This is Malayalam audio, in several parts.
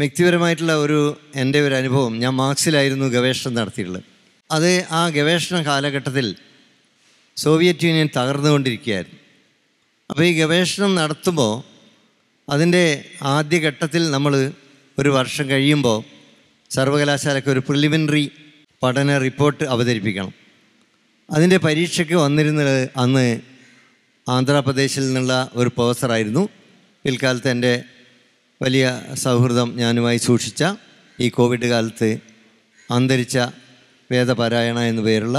വ്യക്തിപരമായിട്ടുള്ള ഒരു എൻ്റെ ഒരു അനുഭവം ഞാൻ മാർക്സിലായിരുന്നു ഗവേഷണം നടത്തിയിട്ടുള്ളത് അത് ആ ഗവേഷണ കാലഘട്ടത്തിൽ സോവിയറ്റ് യൂണിയൻ തകർന്നുകൊണ്ടിരിക്കുകയായിരുന്നു അപ്പോൾ ഈ ഗവേഷണം നടത്തുമ്പോൾ അതിൻ്റെ ആദ്യഘട്ടത്തിൽ നമ്മൾ ഒരു വർഷം കഴിയുമ്പോൾ സർവകലാശാലയ്ക്ക് ഒരു പ്രിലിമിനറി പഠന റിപ്പോർട്ട് അവതരിപ്പിക്കണം അതിൻ്റെ പരീക്ഷയ്ക്ക് വന്നിരുന്നത് അന്ന് ആന്ധ്രാപ്രദേശിൽ നിന്നുള്ള ഒരു പ്രൊഫസറായിരുന്നു പിൽക്കാലത്ത് എൻ്റെ വലിയ സൗഹൃദം ഞാനുമായി സൂക്ഷിച്ച ഈ കോവിഡ് കാലത്ത് അന്തരിച്ച വേദപാരായണ എന്നു പേരുള്ള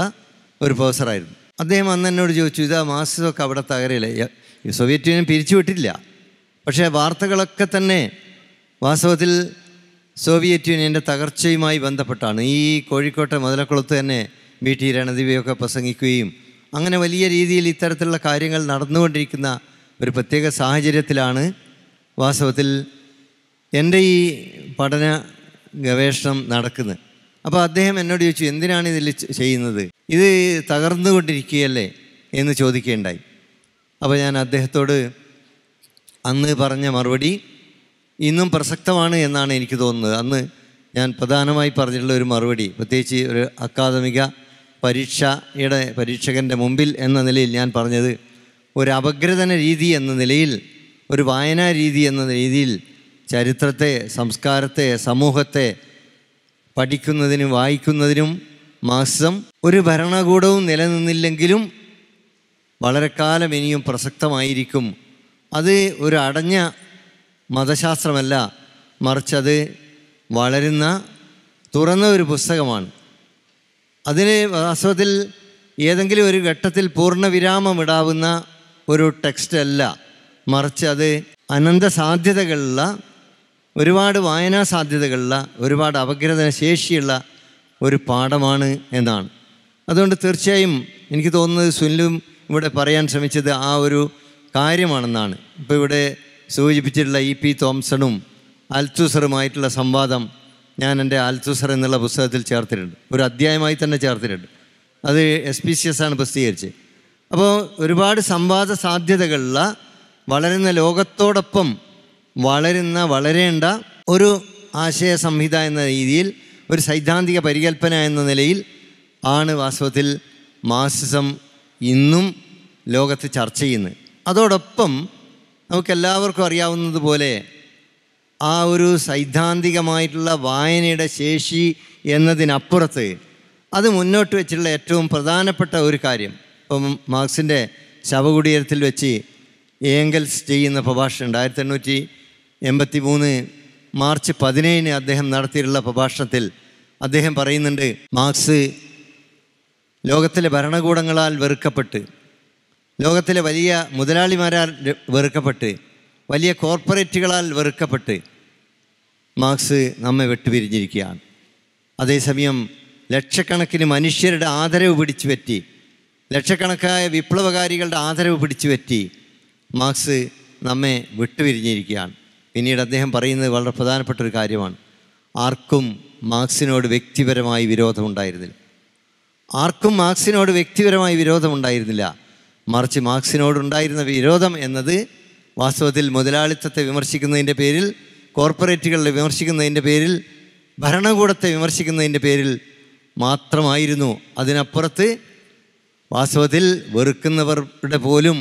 ഒരു പ്രൊഫസറായിരുന്നു അദ്ദേഹം അന്ന് എന്നോട് ചോദിച്ചു ഇതാ മാസമൊക്കെ അവിടെ തകരയില്ല സോവിയറ്റ് യൂണിയൻ പിരിച്ചുവിട്ടില്ല പക്ഷേ വാർത്തകളൊക്കെ തന്നെ വാസ്തവത്തിൽ സോവിയറ്റ് യൂണിയൻ്റെ തകർച്ചയുമായി ബന്ധപ്പെട്ടാണ് ഈ കോഴിക്കോട്ടെ മുതലക്കുളത്ത് തന്നെ ബി ടി രണദിവയൊക്കെ പ്രസംഗിക്കുകയും അങ്ങനെ വലിയ രീതിയിൽ ഇത്തരത്തിലുള്ള കാര്യങ്ങൾ നടന്നുകൊണ്ടിരിക്കുന്ന ഒരു പ്രത്യേക സാഹചര്യത്തിലാണ് വാസ്തവത്തിൽ എൻ്റെ ഈ പഠന ഗവേഷണം നടക്കുന്നത് അപ്പോൾ അദ്ദേഹം എന്നോട് ചോദിച്ചു എന്തിനാണ് ഇതിൽ ചെയ്യുന്നത് ഇത് തകർന്നുകൊണ്ടിരിക്കുകയല്ലേ എന്ന് ചോദിക്കേണ്ടായി അപ്പോൾ ഞാൻ അദ്ദേഹത്തോട് അന്ന് പറഞ്ഞ മറുപടി ഇന്നും പ്രസക്തമാണ് എന്നാണ് എനിക്ക് തോന്നുന്നത് അന്ന് ഞാൻ പ്രധാനമായി പറഞ്ഞിട്ടുള്ള ഒരു മറുപടി പ്രത്യേകിച്ച് ഒരു അക്കാദമിക പരീക്ഷയുടെ പരീക്ഷകൻ്റെ മുമ്പിൽ എന്ന നിലയിൽ ഞാൻ പറഞ്ഞത് ഒരു അപഗ്രഥന രീതി എന്ന നിലയിൽ ഒരു വായനാ രീതി എന്ന രീതിയിൽ ചരിത്രത്തെ സംസ്കാരത്തെ സമൂഹത്തെ പഠിക്കുന്നതിനും വായിക്കുന്നതിനും മാസം ഒരു ഭരണകൂടവും നിലനിന്നില്ലെങ്കിലും വളരെ കാലം ഇനിയും പ്രസക്തമായിരിക്കും അത് ഒരു അടഞ്ഞ മതശാസ്ത്രമല്ല മറിച്ചത് വളരുന്ന തുറന്ന ഒരു പുസ്തകമാണ് അതിന് വാസ്തവത്തിൽ ഏതെങ്കിലും ഒരു ഘട്ടത്തിൽ ഇടാവുന്ന ഒരു ടെക്സ്റ്റ് അല്ല മറിച്ച് അത് അനന്ത സാധ്യതകളുള്ള ഒരുപാട് വായനാ സാധ്യതകളുള്ള ഒരുപാട് അപഗ്രഥന ശേഷിയുള്ള ഒരു പാഠമാണ് എന്നാണ് അതുകൊണ്ട് തീർച്ചയായും എനിക്ക് തോന്നുന്നത് സുനിലും ഇവിടെ പറയാൻ ശ്രമിച്ചത് ആ ഒരു കാര്യമാണെന്നാണ് ഇപ്പോൾ ഇവിടെ സൂചിപ്പിച്ചിട്ടുള്ള ഇ പി തോംസണും അൽത്തുസറുമായിട്ടുള്ള സംവാദം ഞാൻ എൻ്റെ അൽത്തുസർ എന്നുള്ള പുസ്തകത്തിൽ ചേർത്തിട്ടുണ്ട് ഒരു അധ്യായമായി തന്നെ ചേർത്തിട്ടുണ്ട് അത് എസ് പി സി എസ് ആണ് പ്രസിദ്ധീകരിച്ച് അപ്പോൾ ഒരുപാട് സംവാദ സാധ്യതകളുള്ള വളരുന്ന ലോകത്തോടൊപ്പം വളരുന്ന വളരേണ്ട ഒരു ആശയ സംഹിത എന്ന രീതിയിൽ ഒരു സൈദ്ധാന്തിക പരികൽപ്പന എന്ന നിലയിൽ ആണ് വാസ്തവത്തിൽ മാസിസം ഇന്നും ലോകത്ത് ചർച്ച ചെയ്യുന്നത് അതോടൊപ്പം നമുക്കെല്ലാവർക്കും അറിയാവുന്നതുപോലെ ആ ഒരു സൈദ്ധാന്തികമായിട്ടുള്ള വായനയുടെ ശേഷി എന്നതിനപ്പുറത്ത് അത് മുന്നോട്ട് വെച്ചിട്ടുള്ള ഏറ്റവും പ്രധാനപ്പെട്ട ഒരു കാര്യം ഇപ്പം മാർക്സിൻ്റെ ശവകുടീരത്തിൽ വെച്ച് ഏങ്കൽസ് ചെയ്യുന്ന പ്രഭാഷണം ഉണ്ട് ആയിരത്തി എണ്ണൂറ്റി എൺപത്തി മൂന്ന് മാർച്ച് പതിനേഴിന് അദ്ദേഹം നടത്തിയിട്ടുള്ള പ്രഭാഷണത്തിൽ അദ്ദേഹം പറയുന്നുണ്ട് മാർക്സ് ലോകത്തിലെ ഭരണകൂടങ്ങളാൽ വെറുക്കപ്പെട്ട് ലോകത്തിലെ വലിയ മുതലാളിമാരാൽ വെറുക്കപ്പെട്ട് വലിയ കോർപ്പറേറ്റുകളാൽ വെറുക്കപ്പെട്ട് മാർക്സ് നമ്മെ വെട്ടുപിരിഞ്ഞിരിക്കുകയാണ് അതേസമയം ലക്ഷക്കണക്കിന് മനുഷ്യരുടെ ആദരവ് പിടിച്ചു പറ്റി ലക്ഷക്കണക്കായ വിപ്ലവകാരികളുടെ ആദരവ് പിടിച്ചു പറ്റി മാർക്സ് നമ്മെ വിട്ടുപിരിഞ്ഞിരിക്കുകയാണ് പിന്നീട് അദ്ദേഹം പറയുന്നത് വളരെ പ്രധാനപ്പെട്ട ഒരു കാര്യമാണ് ആർക്കും മാർക്സിനോട് വ്യക്തിപരമായി വിരോധമുണ്ടായിരുന്നില്ല ആർക്കും മാർക്സിനോട് വ്യക്തിപരമായി വിരോധമുണ്ടായിരുന്നില്ല മറിച്ച് മാർക്സിനോടുണ്ടായിരുന്ന വിരോധം എന്നത് വാസ്തവത്തിൽ മുതലാളിത്തത്തെ വിമർശിക്കുന്നതിൻ്റെ പേരിൽ കോർപ്പറേറ്റുകളെ വിമർശിക്കുന്നതിൻ്റെ പേരിൽ ഭരണകൂടത്തെ വിമർശിക്കുന്നതിൻ്റെ പേരിൽ മാത്രമായിരുന്നു അതിനപ്പുറത്ത് വാസ്തവത്തിൽ വെറുക്കുന്നവരുടെ പോലും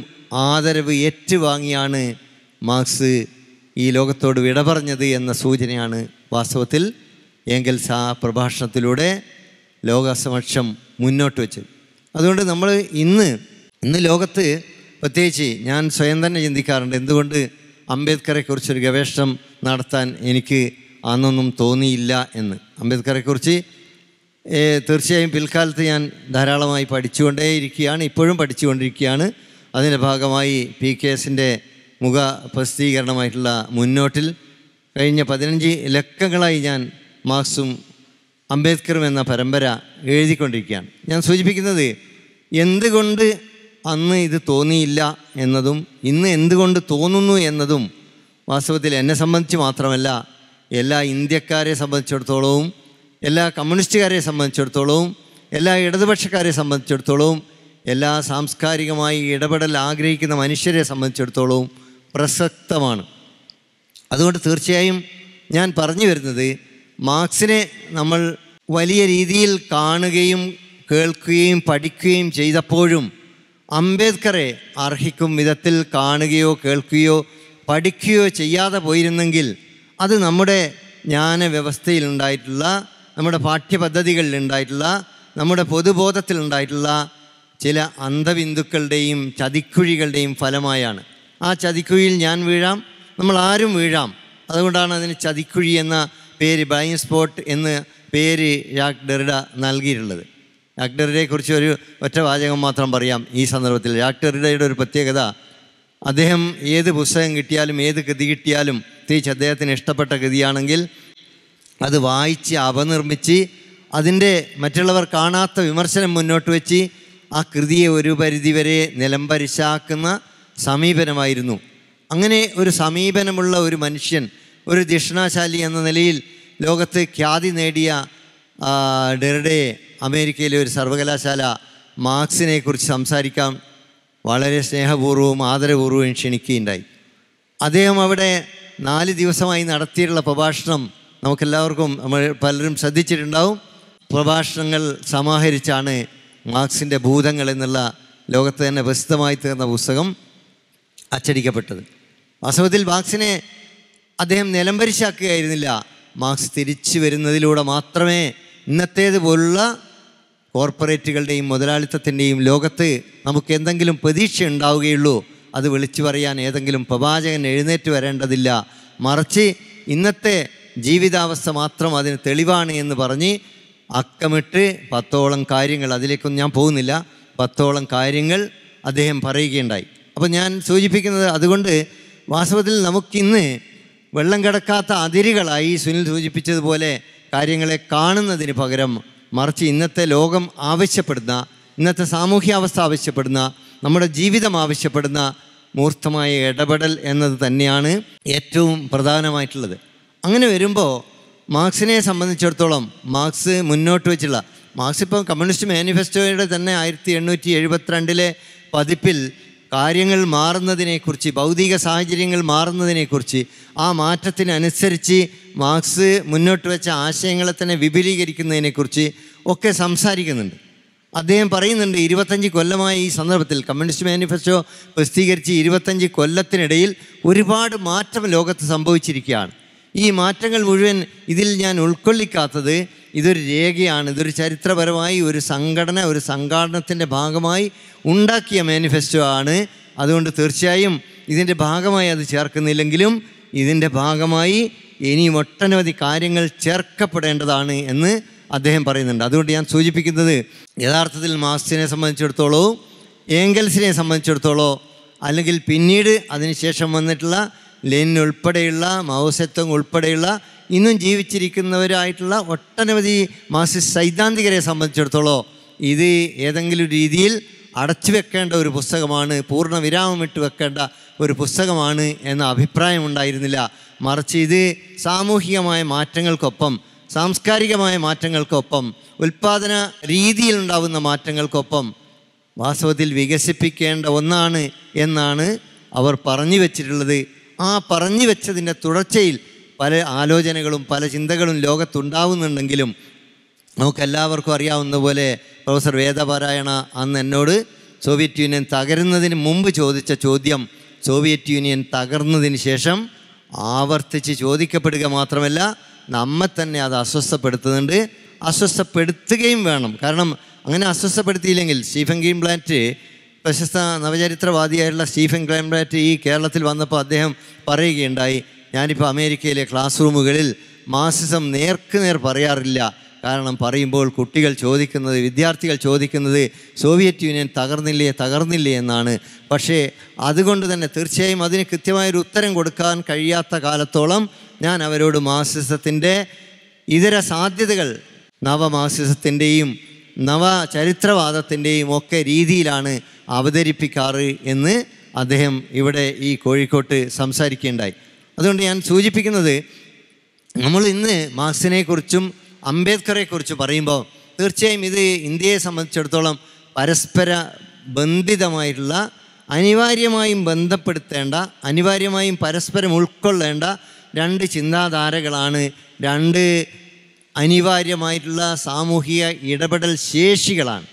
ആദരവ് ഏറ്റുവാങ്ങിയാണ് മാർക്സ് ഈ ലോകത്തോട് വിട പറഞ്ഞത് എന്ന സൂചനയാണ് വാസ്തവത്തിൽ എങ്കിൽസ് ആ പ്രഭാഷണത്തിലൂടെ ലോകസമക്ഷം മുന്നോട്ട് വെച്ചത് അതുകൊണ്ട് നമ്മൾ ഇന്ന് ഇന്ന് ലോകത്ത് പ്രത്യേകിച്ച് ഞാൻ സ്വയം തന്നെ ചിന്തിക്കാറുണ്ട് എന്തുകൊണ്ട് അംബേദ്കറെക്കുറിച്ചൊരു ഗവേഷണം നടത്താൻ എനിക്ക് അന്നൊന്നും തോന്നിയില്ല എന്ന് അംബേദ്കറെക്കുറിച്ച് തീർച്ചയായും പിൽക്കാലത്ത് ഞാൻ ധാരാളമായി പഠിച്ചുകൊണ്ടേയിരിക്കുകയാണ് ഇപ്പോഴും പഠിച്ചുകൊണ്ടിരിക്കുകയാണ് അതിൻ്റെ ഭാഗമായി പി കെ എസിൻ്റെ മുഖ പ്രസിദ്ധീകരണമായിട്ടുള്ള മുന്നോട്ടിൽ കഴിഞ്ഞ പതിനഞ്ച് ലക്കങ്ങളായി ഞാൻ മാർക്സും അംബേദ്കറും എന്ന പരമ്പര എഴുതിക്കൊണ്ടിരിക്കുകയാണ് ഞാൻ സൂചിപ്പിക്കുന്നത് എന്തുകൊണ്ട് അന്ന് ഇത് തോന്നിയില്ല എന്നതും ഇന്ന് എന്തുകൊണ്ട് തോന്നുന്നു എന്നതും വാസ്തവത്തിൽ എന്നെ സംബന്ധിച്ച് മാത്രമല്ല എല്ലാ ഇന്ത്യക്കാരെ സംബന്ധിച്ചിടത്തോളവും എല്ലാ കമ്മ്യൂണിസ്റ്റുകാരെ സംബന്ധിച്ചിടത്തോളവും എല്ലാ ഇടതുപക്ഷക്കാരെ സംബന്ധിച്ചിടത്തോളവും എല്ലാ സാംസ്കാരികമായി ഇടപെടൽ ആഗ്രഹിക്കുന്ന മനുഷ്യരെ സംബന്ധിച്ചിടത്തോളവും പ്രസക്തമാണ് അതുകൊണ്ട് തീർച്ചയായും ഞാൻ പറഞ്ഞു വരുന്നത് മാർക്സിനെ നമ്മൾ വലിയ രീതിയിൽ കാണുകയും കേൾക്കുകയും പഠിക്കുകയും ചെയ്തപ്പോഴും അംബേദ്കറെ അർഹിക്കും വിധത്തിൽ കാണുകയോ കേൾക്കുകയോ പഠിക്കുകയോ ചെയ്യാതെ പോയിരുന്നെങ്കിൽ അത് നമ്മുടെ ജ്ഞാന വ്യവസ്ഥയിൽ ഉണ്ടായിട്ടുള്ള നമ്മുടെ പാഠ്യപദ്ധതികളിൽ ഉണ്ടായിട്ടുള്ള നമ്മുടെ പൊതുബോധത്തിൽ ഉണ്ടായിട്ടുള്ള ചില അന്ധബിന്ദുക്കളുടെയും ചതിക്കുഴികളുടെയും ഫലമായാണ് ആ ചതിക്കുഴിയിൽ ഞാൻ വീഴാം നമ്മൾ ആരും വീഴാം അതുകൊണ്ടാണ് അതിന് ചതിക്കുഴി എന്ന പേര് ബ്ലൈൻഡ് സ്പോട്ട് എന്ന് പേര് രാഗ് ഡെറിഡ നൽകിയിട്ടുള്ളത് രാഗ് കുറിച്ച് ഒരു ഒറ്റ വാചകം മാത്രം പറയാം ഈ സന്ദർഭത്തിൽ രാഗ് ഡെറിഡയുടെ ഒരു പ്രത്യേകത അദ്ദേഹം ഏത് പുസ്തകം കിട്ടിയാലും ഏത് ഗതി കിട്ടിയാലും പ്രത്യേകിച്ച് അദ്ദേഹത്തിന് ഇഷ്ടപ്പെട്ട ഗതിയാണെങ്കിൽ അത് വായിച്ച് അപനിർമ്മിച്ച് അതിൻ്റെ മറ്റുള്ളവർ കാണാത്ത വിമർശനം മുന്നോട്ട് വെച്ച് ആ കൃതിയെ ഒരു പരിധിവരെ നിലംപരിശാക്കുന്ന സമീപനമായിരുന്നു അങ്ങനെ ഒരു സമീപനമുള്ള ഒരു മനുഷ്യൻ ഒരു ദക്ഷിണാശാലി എന്ന നിലയിൽ ലോകത്ത് ഖ്യാതി നേടിയ ഡെർഡെ അമേരിക്കയിലെ ഒരു സർവകലാശാല മാർക്സിനെക്കുറിച്ച് സംസാരിക്കാം വളരെ സ്നേഹപൂർവ്വവും ആദരപൂർവ്വവും ക്ഷണിക്കുകയുണ്ടായി അദ്ദേഹം അവിടെ നാല് ദിവസമായി നടത്തിയിട്ടുള്ള പ്രഭാഷണം നമുക്കെല്ലാവർക്കും നമ്മൾ പലരും ശ്രദ്ധിച്ചിട്ടുണ്ടാവും പ്രഭാഷണങ്ങൾ സമാഹരിച്ചാണ് മാർക്സിൻ്റെ ഭൂതങ്ങൾ എന്നുള്ള ലോകത്ത് തന്നെ പ്രസിദ്ധമായി തീർന്ന പുസ്തകം അച്ചടിക്കപ്പെട്ടത് വാസ്തവത്തിൽ മാർക്സിനെ അദ്ദേഹം നിലംപരിശാക്കുകയായിരുന്നില്ല മാർക്സ് തിരിച്ചു വരുന്നതിലൂടെ മാത്രമേ ഇന്നത്തേതുപോലുള്ള കോർപ്പറേറ്റുകളുടെയും മുതലാളിത്തത്തിൻ്റെയും ലോകത്ത് നമുക്ക് എന്തെങ്കിലും പ്രതീക്ഷ ഉണ്ടാവുകയുള്ളൂ അത് വിളിച്ചു പറയാൻ ഏതെങ്കിലും പ്രവാചകൻ എഴുന്നേറ്റ് വരേണ്ടതില്ല മറിച്ച് ഇന്നത്തെ ജീവിതാവസ്ഥ മാത്രം അതിന് തെളിവാണ് എന്ന് പറഞ്ഞ് അക്കമിട്ട് പത്തോളം കാര്യങ്ങൾ അതിലേക്കൊന്നും ഞാൻ പോകുന്നില്ല പത്തോളം കാര്യങ്ങൾ അദ്ദേഹം പറയുകയുണ്ടായി അപ്പോൾ ഞാൻ സൂചിപ്പിക്കുന്നത് അതുകൊണ്ട് വാസ്തവത്തിൽ നമുക്കിന്ന് വെള്ളം കിടക്കാത്ത അതിരുകളായി സുനിൽ സൂചിപ്പിച്ചതുപോലെ കാര്യങ്ങളെ കാണുന്നതിന് പകരം മറിച്ച് ഇന്നത്തെ ലോകം ആവശ്യപ്പെടുന്ന ഇന്നത്തെ സാമൂഹ്യാവസ്ഥ ആവശ്യപ്പെടുന്ന നമ്മുടെ ജീവിതം ആവശ്യപ്പെടുന്ന മൂർത്തമായ ഇടപെടൽ എന്നത് തന്നെയാണ് ഏറ്റവും പ്രധാനമായിട്ടുള്ളത് അങ്ങനെ വരുമ്പോൾ മാർക്സിനെ സംബന്ധിച്ചിടത്തോളം മാർക്സ് മുന്നോട്ട് വെച്ചുള്ള മാർക്സ് ഇപ്പോൾ കമ്മ്യൂണിസ്റ്റ് മാനിഫെസ്റ്റോയുടെ തന്നെ ആയിരത്തി എണ്ണൂറ്റി എഴുപത്തിരണ്ടിലെ പതിപ്പിൽ കാര്യങ്ങൾ മാറുന്നതിനെക്കുറിച്ച് ഭൗതിക സാഹചര്യങ്ങൾ മാറുന്നതിനെക്കുറിച്ച് ആ മാറ്റത്തിനനുസരിച്ച് മാർക്സ് മുന്നോട്ട് വെച്ച ആശയങ്ങളെ തന്നെ വിപുലീകരിക്കുന്നതിനെക്കുറിച്ച് ഒക്കെ സംസാരിക്കുന്നുണ്ട് അദ്ദേഹം പറയുന്നുണ്ട് ഇരുപത്തഞ്ച് കൊല്ലമായി ഈ സന്ദർഭത്തിൽ കമ്മ്യൂണിസ്റ്റ് മാനിഫെസ്റ്റോ പ്രസിദ്ധീകരിച്ച് ഇരുപത്തഞ്ച് കൊല്ലത്തിനിടയിൽ ഒരുപാട് മാറ്റം ലോകത്ത് സംഭവിച്ചിരിക്കുകയാണ് ഈ മാറ്റങ്ങൾ മുഴുവൻ ഇതിൽ ഞാൻ ഉൾക്കൊള്ളിക്കാത്തത് ഇതൊരു രേഖയാണ് ഇതൊരു ചരിത്രപരമായി ഒരു സംഘടന ഒരു സംഘാടനത്തിൻ്റെ ഭാഗമായി ഉണ്ടാക്കിയ മാനിഫെസ്റ്റോ ആണ് അതുകൊണ്ട് തീർച്ചയായും ഇതിൻ്റെ ഭാഗമായി അത് ചേർക്കുന്നില്ലെങ്കിലും ഇതിൻ്റെ ഭാഗമായി ഇനി ഒട്ടനവധി കാര്യങ്ങൾ ചേർക്കപ്പെടേണ്ടതാണ് എന്ന് അദ്ദേഹം പറയുന്നുണ്ട് അതുകൊണ്ട് ഞാൻ സൂചിപ്പിക്കുന്നത് യഥാർത്ഥത്തിൽ മാസ്റ്റിനെ സംബന്ധിച്ചിടത്തോളവും ഏംഗൽസിനെ സംബന്ധിച്ചിടത്തോളോ അല്ലെങ്കിൽ പിന്നീട് അതിനുശേഷം വന്നിട്ടുള്ള ലെനിൻ ഉൾപ്പെടെയുള്ള മൗസത്വം ഉൾപ്പെടെയുള്ള ഇന്നും ജീവിച്ചിരിക്കുന്നവരായിട്ടുള്ള ഒട്ടനവധി മാർസിസ്റ്റ് സൈദ്ധാന്തികരെ സംബന്ധിച്ചിടത്തോളോ ഇത് ഏതെങ്കിലും രീതിയിൽ അടച്ചു വെക്കേണ്ട ഒരു പുസ്തകമാണ് വിരാമമിട്ട് വെക്കേണ്ട ഒരു പുസ്തകമാണ് എന്ന അഭിപ്രായം ഉണ്ടായിരുന്നില്ല മറിച്ച് ഇത് സാമൂഹികമായ മാറ്റങ്ങൾക്കൊപ്പം സാംസ്കാരികമായ മാറ്റങ്ങൾക്കൊപ്പം ഉൽപ്പാദന രീതിയിലുണ്ടാവുന്ന മാറ്റങ്ങൾക്കൊപ്പം വാസ്തവത്തിൽ വികസിപ്പിക്കേണ്ട ഒന്നാണ് എന്നാണ് അവർ പറഞ്ഞു വച്ചിട്ടുള്ളത് ആ പറഞ്ഞു വെച്ചതിൻ്റെ തുടർച്ചയിൽ പല ആലോചനകളും പല ചിന്തകളും ലോകത്തുണ്ടാവുന്നുണ്ടെങ്കിലും നമുക്കെല്ലാവർക്കും അറിയാവുന്ന പോലെ പ്രൊഫസർ വേദപാരായണ അന്ന് എന്നോട് സോവിയറ്റ് യൂണിയൻ തകരുന്നതിന് മുമ്പ് ചോദിച്ച ചോദ്യം സോവിയറ്റ് യൂണിയൻ തകർന്നതിന് ശേഷം ആവർത്തിച്ച് ചോദിക്കപ്പെടുക മാത്രമല്ല നമ്മെ തന്നെ അത് അസ്വസ്ഥപ്പെടുത്തുന്നുണ്ട് അസ്വസ്ഥപ്പെടുത്തുകയും വേണം കാരണം അങ്ങനെ അസ്വസ്ഥപ്പെടുത്തിയില്ലെങ്കിൽ സ്റ്റീഫൻ ഗ്രീംബ്ലാറ്റ് പ്രശസ്ത നവചരിത്രവാദിയായിട്ടുള്ള സ്റ്റീഫൻ ഗ്രീംബ്ലാറ്റ് ഈ കേരളത്തിൽ വന്നപ്പോൾ അദ്ദേഹം പറയുകയുണ്ടായി ഞാനിപ്പോൾ അമേരിക്കയിലെ ക്ലാസ് റൂമുകളിൽ മാസിസം നേർക്കുനേർ പറയാറില്ല കാരണം പറയുമ്പോൾ കുട്ടികൾ ചോദിക്കുന്നത് വിദ്യാർത്ഥികൾ ചോദിക്കുന്നത് സോവിയറ്റ് യൂണിയൻ തകർന്നില്ലേ തകർന്നില്ലേ എന്നാണ് പക്ഷേ അതുകൊണ്ട് തന്നെ തീർച്ചയായും അതിന് കൃത്യമായൊരു ഉത്തരം കൊടുക്കാൻ കഴിയാത്ത കാലത്തോളം ഞാൻ അവരോട് മാസിസത്തിൻ്റെ ഇതര സാധ്യതകൾ നവമാസിസത്തിൻ്റെയും നവ ചരിത്രവാദത്തിൻ്റെയും ഒക്കെ രീതിയിലാണ് അവതരിപ്പിക്കാറ് എന്ന് അദ്ദേഹം ഇവിടെ ഈ കോഴിക്കോട്ട് സംസാരിക്കുകയുണ്ടായി അതുകൊണ്ട് ഞാൻ സൂചിപ്പിക്കുന്നത് നമ്മൾ ഇന്ന് മാർക്സിനെക്കുറിച്ചും അംബേദ്കറെ കുറിച്ച് പറയുമ്പോൾ തീർച്ചയായും ഇത് ഇന്ത്യയെ സംബന്ധിച്ചിടത്തോളം പരസ്പര ബന്ധിതമായിട്ടുള്ള അനിവാര്യമായും ബന്ധപ്പെടുത്തേണ്ട അനിവാര്യമായും പരസ്പരം ഉൾക്കൊള്ളേണ്ട രണ്ട് ചിന്താധാരകളാണ് രണ്ട് അനിവാര്യമായിട്ടുള്ള സാമൂഹിക ഇടപെടൽ ശേഷികളാണ്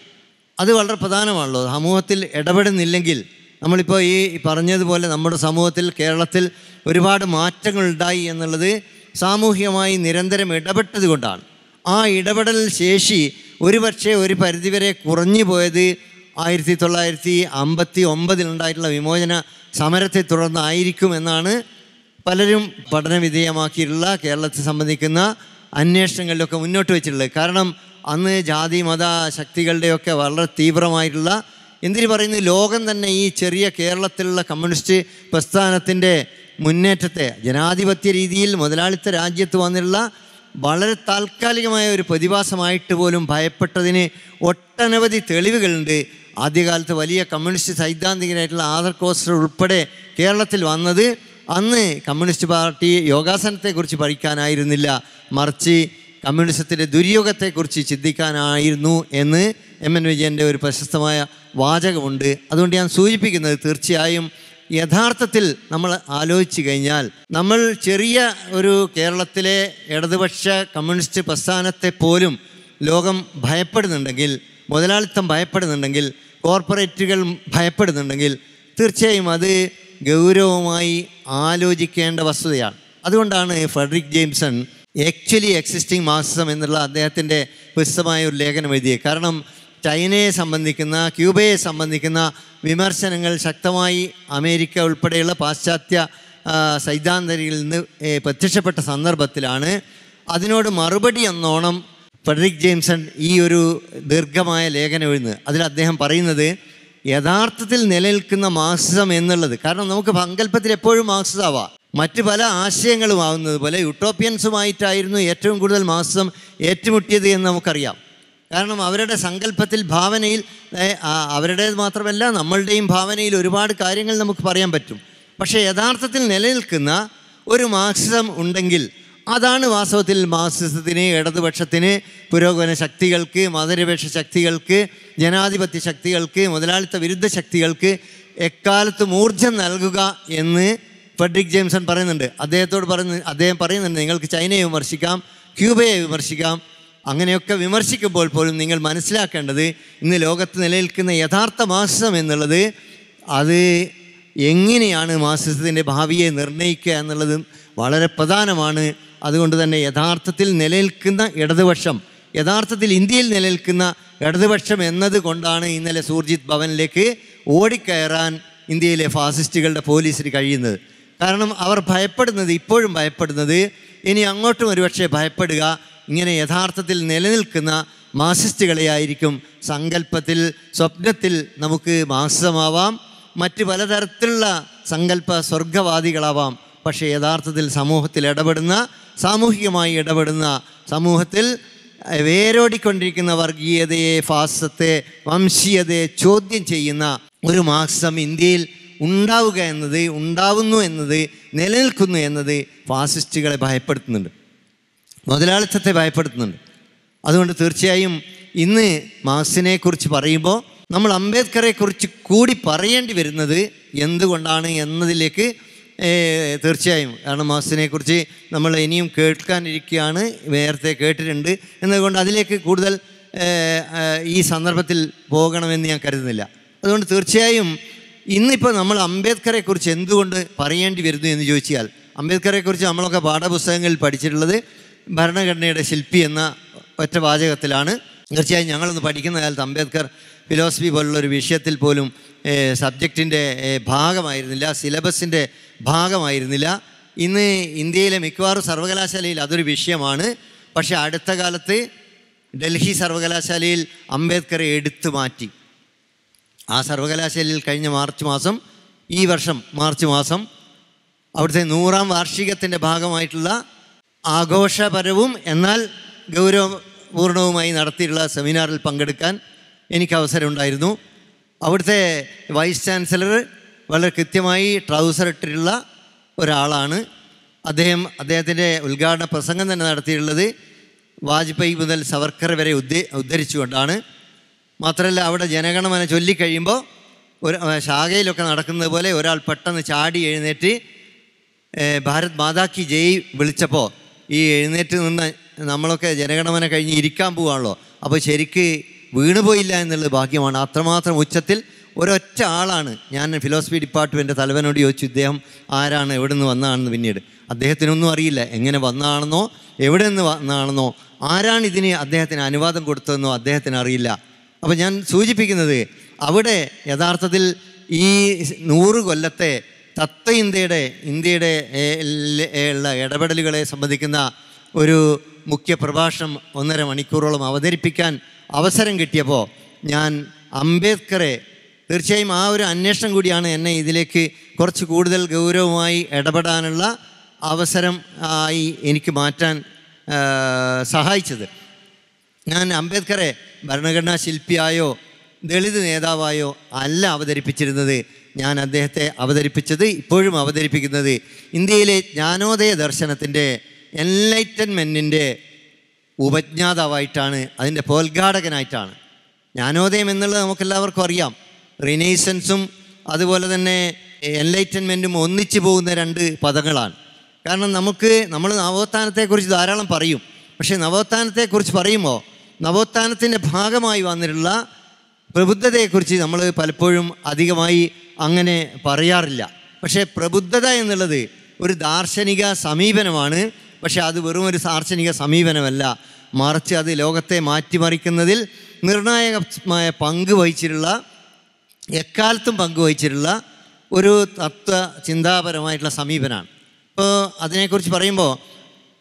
അത് വളരെ പ്രധാനമാണല്ലോ സമൂഹത്തിൽ ഇടപെടുന്നില്ലെങ്കിൽ നമ്മളിപ്പോൾ ഈ പറഞ്ഞതുപോലെ നമ്മുടെ സമൂഹത്തിൽ കേരളത്തിൽ ഒരുപാട് മാറ്റങ്ങളുണ്ടായി എന്നുള്ളത് സാമൂഹികമായി നിരന്തരം ഇടപെട്ടത് കൊണ്ടാണ് ആ ഇടപെടൽ ശേഷി ഒരുപക്ഷെ ഒരു പരിധിവരെ കുറഞ്ഞു പോയത് ആയിരത്തി തൊള്ളായിരത്തി അമ്പത്തി ഒമ്പതിലുണ്ടായിട്ടുള്ള വിമോചന സമരത്തെ തുടർന്നായിരിക്കുമെന്നാണ് പലരും പഠന വിധേയമാക്കിയിട്ടുള്ള കേരളത്തെ സംബന്ധിക്കുന്ന അന്വേഷണങ്ങളിലൊക്കെ മുന്നോട്ട് വെച്ചിട്ടുള്ളത് കാരണം അന്ന് ജാതി മത ശക്തികളുടെയൊക്കെ വളരെ തീവ്രമായിട്ടുള്ള എന്തിനു പറയുന്നത് ലോകം തന്നെ ഈ ചെറിയ കേരളത്തിലുള്ള കമ്മ്യൂണിസ്റ്റ് പ്രസ്ഥാനത്തിൻ്റെ മുന്നേറ്റത്തെ ജനാധിപത്യ രീതിയിൽ മുതലാളിത്ത രാജ്യത്ത് വന്നിട്ടുള്ള വളരെ താൽക്കാലികമായ ഒരു പ്രതിഭാസമായിട്ട് പോലും ഭയപ്പെട്ടതിന് ഒട്ടനവധി തെളിവുകളുണ്ട് ആദ്യകാലത്ത് വലിയ കമ്മ്യൂണിസ്റ്റ് സൈദ്ധാന്തികനായിട്ടുള്ള ആദർ കോസ്റ്റർ ഉൾപ്പെടെ കേരളത്തിൽ വന്നത് അന്ന് കമ്മ്യൂണിസ്റ്റ് പാർട്ടി യോഗാസനത്തെക്കുറിച്ച് പഠിക്കാനായിരുന്നില്ല മറിച്ച് കമ്മ്യൂണിസത്തിൻ്റെ ദുര്യോഗത്തെക്കുറിച്ച് ചിന്തിക്കാനായിരുന്നു എന്ന് എം എൻ വിജയൻ്റെ ഒരു പ്രശസ്തമായ വാചകമുണ്ട് അതുകൊണ്ട് ഞാൻ സൂചിപ്പിക്കുന്നത് തീർച്ചയായും യഥാർത്ഥത്തിൽ നമ്മൾ ആലോചിച്ച് കഴിഞ്ഞാൽ നമ്മൾ ചെറിയ ഒരു കേരളത്തിലെ ഇടതുപക്ഷ കമ്മ്യൂണിസ്റ്റ് പ്രസ്ഥാനത്തെ പോലും ലോകം ഭയപ്പെടുന്നുണ്ടെങ്കിൽ മുതലാളിത്തം ഭയപ്പെടുന്നുണ്ടെങ്കിൽ കോർപ്പറേറ്റുകൾ ഭയപ്പെടുന്നുണ്ടെങ്കിൽ തീർച്ചയായും അത് ഗൗരവമായി ആലോചിക്കേണ്ട വസ്തുതയാണ് അതുകൊണ്ടാണ് Fredric Jameson actually existing Marxism എന്നുള്ള അദ്ദേഹത്തിൻ്റെ പുസ്തമായ ഒരു ലേഖനം എഴുതിയത് കാരണം ചൈനയെ സംബന്ധിക്കുന്ന ക്യൂബയെ സംബന്ധിക്കുന്ന വിമർശനങ്ങൾ ശക്തമായി അമേരിക്ക ഉൾപ്പെടെയുള്ള പാശ്ചാത്യ സൈദ്ധാന്തരിയിൽ നിന്ന് പ്രത്യക്ഷപ്പെട്ട സന്ദർഭത്തിലാണ് അതിനോട് മറുപടി എന്നോണം ഫ്രെഡറിക് ജെയിംസൺ ഈ ഒരു ദീർഘമായ ലേഖനം എഴുതുന്നത് അതിൽ അദ്ദേഹം പറയുന്നത് യഥാർത്ഥത്തിൽ നിലനിൽക്കുന്ന മാർക്സിസം എന്നുള്ളത് കാരണം നമുക്ക് സങ്കല്പത്തിൽ എപ്പോഴും ആവാം മറ്റ് പല ആശയങ്ങളും ആവുന്നത് പോലെ യൂട്ടോപ്യൻസുമായിട്ടായിരുന്നു ഏറ്റവും കൂടുതൽ മാർക്സിസം ഏറ്റുമുട്ടിയത് എന്ന് നമുക്കറിയാം കാരണം അവരുടെ സങ്കല്പത്തിൽ ഭാവനയിൽ അവരുടേത് മാത്രമല്ല നമ്മളുടെയും ഭാവനയിൽ ഒരുപാട് കാര്യങ്ങൾ നമുക്ക് പറയാൻ പറ്റും പക്ഷേ യഥാർത്ഥത്തിൽ നിലനിൽക്കുന്ന ഒരു മാർക്സിസം ഉണ്ടെങ്കിൽ അതാണ് വാസ്തവത്തിൽ മാർക്സിസത്തിന് ഇടതുപക്ഷത്തിന് പുരോഗമന ശക്തികൾക്ക് മതനിരപേക്ഷ ശക്തികൾക്ക് ജനാധിപത്യ ശക്തികൾക്ക് മുതലാളിത്ത വിരുദ്ധ ശക്തികൾക്ക് എക്കാലത്തും ഊർജം നൽകുക എന്ന് ഫെഡ്രിക് ജെയിംസൺ പറയുന്നുണ്ട് അദ്ദേഹത്തോട് പറയുന്ന അദ്ദേഹം പറയുന്നുണ്ട് നിങ്ങൾക്ക് ചൈനയെ വിമർശിക്കാം ക്യൂബയെ വിമർശിക്കാം അങ്ങനെയൊക്കെ വിമർശിക്കുമ്പോൾ പോലും നിങ്ങൾ മനസ്സിലാക്കേണ്ടത് ഇന്ന് ലോകത്ത് നിലനിൽക്കുന്ന യഥാർത്ഥ മാസം എന്നുള്ളത് അത് എങ്ങനെയാണ് മാസത്തിൻ്റെ ഭാവിയെ നിർണ്ണയിക്കുക എന്നുള്ളതും വളരെ പ്രധാനമാണ് അതുകൊണ്ട് തന്നെ യഥാർത്ഥത്തിൽ നിലനിൽക്കുന്ന ഇടതുപക്ഷം യഥാർത്ഥത്തിൽ ഇന്ത്യയിൽ നിലനിൽക്കുന്ന ഇടതുപക്ഷം എന്നതുകൊണ്ടാണ് ഇന്നലെ സൂർജിത് ഭവനിലേക്ക് ഓടിക്കയറാൻ ഇന്ത്യയിലെ ഫാസിസ്റ്റുകളുടെ പോലീസിന് കഴിയുന്നത് കാരണം അവർ ഭയപ്പെടുന്നത് ഇപ്പോഴും ഭയപ്പെടുന്നത് ഇനി അങ്ങോട്ടും ഒരുപക്ഷെ ഭയപ്പെടുക ഇങ്ങനെ യഥാർത്ഥത്തിൽ നിലനിൽക്കുന്ന മാർസിസ്റ്റുകളെയായിരിക്കും സങ്കല്പത്തിൽ സ്വപ്നത്തിൽ നമുക്ക് മാസമാവാം മറ്റ് പലതരത്തിലുള്ള സങ്കല്പ സ്വർഗവാദികളാവാം പക്ഷേ യഥാർത്ഥത്തിൽ സമൂഹത്തിൽ ഇടപെടുന്ന സാമൂഹികമായി ഇടപെടുന്ന സമൂഹത്തിൽ വേരോടിക്കൊണ്ടിരിക്കുന്ന വർഗീയതയെ ഫാസത്തെ വംശീയതയെ ചോദ്യം ചെയ്യുന്ന ഒരു മാസം ഇന്ത്യയിൽ ഉണ്ടാവുക എന്നത് ഉണ്ടാവുന്നു എന്നത് നിലനിൽക്കുന്നു എന്നത് ഫാസിസ്റ്റുകളെ ഭയപ്പെടുത്തുന്നുണ്ട് മുതലാളിത്തത്തെ ഭയപ്പെടുത്തുന്നുണ്ട് അതുകൊണ്ട് തീർച്ചയായും ഇന്ന് മാസിനെ കുറിച്ച് പറയുമ്പോൾ നമ്മൾ അംബേദ്കറെ കുറിച്ച് കൂടി പറയേണ്ടി വരുന്നത് എന്തുകൊണ്ടാണ് എന്നതിലേക്ക് തീർച്ചയായും കാരണം മാസിനെ കുറിച്ച് നമ്മൾ ഇനിയും കേൾക്കാനിരിക്കുകയാണ് നേരത്തെ കേട്ടിട്ടുണ്ട് എന്നതുകൊണ്ട് അതിലേക്ക് കൂടുതൽ ഈ സന്ദർഭത്തിൽ പോകണമെന്ന് ഞാൻ കരുതുന്നില്ല അതുകൊണ്ട് തീർച്ചയായും ഇന്നിപ്പോൾ നമ്മൾ അംബേദ്കറെ കുറിച്ച് എന്തുകൊണ്ട് പറയേണ്ടി വരുന്നു എന്ന് ചോദിച്ചാൽ അംബേദ്കറെ കുറിച്ച് നമ്മളൊക്കെ പാഠപുസ്തകങ്ങളിൽ പഠിച്ചിട്ടുള്ളത് ഭരണഘടനയുടെ ശില്പി എന്ന ഒറ്റ വാചകത്തിലാണ് തീർച്ചയായും ഞങ്ങളൊന്ന് പഠിക്കുന്ന കാലത്ത് അംബേദ്കർ ഫിലോസഫി പോലുള്ള ഒരു വിഷയത്തിൽ പോലും സബ്ജക്റ്റിൻ്റെ ഭാഗമായിരുന്നില്ല സിലബസിൻ്റെ ഭാഗമായിരുന്നില്ല ഇന്ന് ഇന്ത്യയിലെ മിക്കവാറും സർവകലാശാലയിൽ അതൊരു വിഷയമാണ് പക്ഷേ അടുത്ത കാലത്ത് ഡൽഹി സർവകലാശാലയിൽ അംബേദ്കറെ എടുത്തു മാറ്റി ആ സർവകലാശാലയിൽ കഴിഞ്ഞ മാർച്ച് മാസം ഈ വർഷം മാർച്ച് മാസം അവിടുത്തെ നൂറാം വാർഷികത്തിൻ്റെ ഭാഗമായിട്ടുള്ള ആഘോഷപരവും എന്നാൽ ഗൗരവപൂർണവുമായി നടത്തിയിട്ടുള്ള സെമിനാറിൽ പങ്കെടുക്കാൻ എനിക്ക് അവസരമുണ്ടായിരുന്നു അവിടുത്തെ വൈസ് ചാൻസലർ വളരെ കൃത്യമായി ട്രൗസർ ഇട്ടിട്ടുള്ള ഒരാളാണ് അദ്ദേഹം അദ്ദേഹത്തിൻ്റെ ഉദ്ഘാടന പ്രസംഗം തന്നെ നടത്തിയിട്ടുള്ളത് വാജ്പേയി മുതൽ സവർക്കർ വരെ ഉദ്ദേ ഉദ്ധരിച്ചുകൊണ്ടാണ് മാത്രമല്ല അവിടെ ജനഗണമന ചൊല്ലിക്കഴിയുമ്പോൾ ഒരു ശാഖയിലൊക്കെ നടക്കുന്നത് പോലെ ഒരാൾ പെട്ടെന്ന് ചാടി എഴുന്നേറ്റ് ഭാരത് മാതാക്കി ജയ് വിളിച്ചപ്പോൾ ഈ എഴുന്നേറ്റ് നിന്ന് നമ്മളൊക്കെ ജനഗണമന കഴിഞ്ഞ് ഇരിക്കാൻ പോവാണല്ലോ അപ്പോൾ ശരിക്ക് വീണുപോയില്ല എന്നുള്ളത് ഭാഗ്യമാണ് അത്രമാത്രം ഉച്ചത്തിൽ ഒരൊറ്റ ആളാണ് ഞാൻ ഫിലോസഫി ഡിപ്പാർട്ട്മെൻ്റ് തലവനോട് ചോദിച്ചു ഇദ്ദേഹം ആരാണ് എവിടെ നിന്ന് വന്നതാണെന്ന് പിന്നീട് അദ്ദേഹത്തിനൊന്നും അറിയില്ല എങ്ങനെ വന്നതാണെന്നോ എവിടെ നിന്ന് വന്നതാണെന്നോ ആരാണ് ഇതിന് അദ്ദേഹത്തിന് അനുവാദം കൊടുത്തതെന്നോ അദ്ദേഹത്തിന് അറിയില്ല അപ്പോൾ ഞാൻ സൂചിപ്പിക്കുന്നത് അവിടെ യഥാർത്ഥത്തിൽ ഈ നൂറ് കൊല്ലത്തെ തത്ത ഇന്ത്യയുടെ ഇന്ത്യയുടെ ഉള്ള ഇടപെടലുകളെ സംബന്ധിക്കുന്ന ഒരു മുഖ്യ പ്രഭാഷണം ഒന്നര മണിക്കൂറോളം അവതരിപ്പിക്കാൻ അവസരം കിട്ടിയപ്പോൾ ഞാൻ അംബേദ്കറെ തീർച്ചയായും ആ ഒരു അന്വേഷണം കൂടിയാണ് എന്നെ ഇതിലേക്ക് കുറച്ച് കൂടുതൽ ഗൗരവമായി ഇടപെടാനുള്ള അവസരം ആയി എനിക്ക് മാറ്റാൻ സഹായിച്ചത് ഞാൻ അംബേദ്കറെ ഭരണഘടനാ ശില്പിയായോ ദളിത് നേതാവായോ അല്ല അവതരിപ്പിച്ചിരുന്നത് ഞാൻ അദ്ദേഹത്തെ അവതരിപ്പിച്ചത് ഇപ്പോഴും അവതരിപ്പിക്കുന്നത് ഇന്ത്യയിലെ ജ്ഞാനോദയ ദർശനത്തിൻ്റെ എൻലൈറ്റൻമെൻറ്റിൻ്റെ ഉപജ്ഞാതാവായിട്ടാണ് അതിൻ്റെ പോൽഘാടകനായിട്ടാണ് ജ്ഞാനോദയം എന്നുള്ളത് നമുക്കെല്ലാവർക്കും അറിയാം റിനൈസൻസും അതുപോലെ തന്നെ എൻലൈറ്റൻമെൻറ്റും ഒന്നിച്ചു പോകുന്ന രണ്ട് പദങ്ങളാണ് കാരണം നമുക്ക് നമ്മൾ നവോത്ഥാനത്തെക്കുറിച്ച് ധാരാളം പറയും പക്ഷേ നവോത്ഥാനത്തെക്കുറിച്ച് പറയുമ്പോൾ നവോത്ഥാനത്തിൻ്റെ ഭാഗമായി വന്നിട്ടുള്ള പ്രബുദ്ധതയെക്കുറിച്ച് നമ്മൾ പലപ്പോഴും അധികമായി അങ്ങനെ പറയാറില്ല പക്ഷേ പ്രബുദ്ധത എന്നുള്ളത് ഒരു ദാർശനിക സമീപനമാണ് പക്ഷേ അത് വെറും ഒരു ദാർശനിക സമീപനമല്ല മറിച്ച് അത് ലോകത്തെ മാറ്റിമറിക്കുന്നതിൽ നിർണായകമായ പങ്ക് വഹിച്ചിട്ടുള്ള എക്കാലത്തും പങ്കുവഹിച്ചിട്ടുള്ള ഒരു തത്വ ചിന്താപരമായിട്ടുള്ള സമീപനമാണ് ഇപ്പോൾ അതിനെക്കുറിച്ച് പറയുമ്പോൾ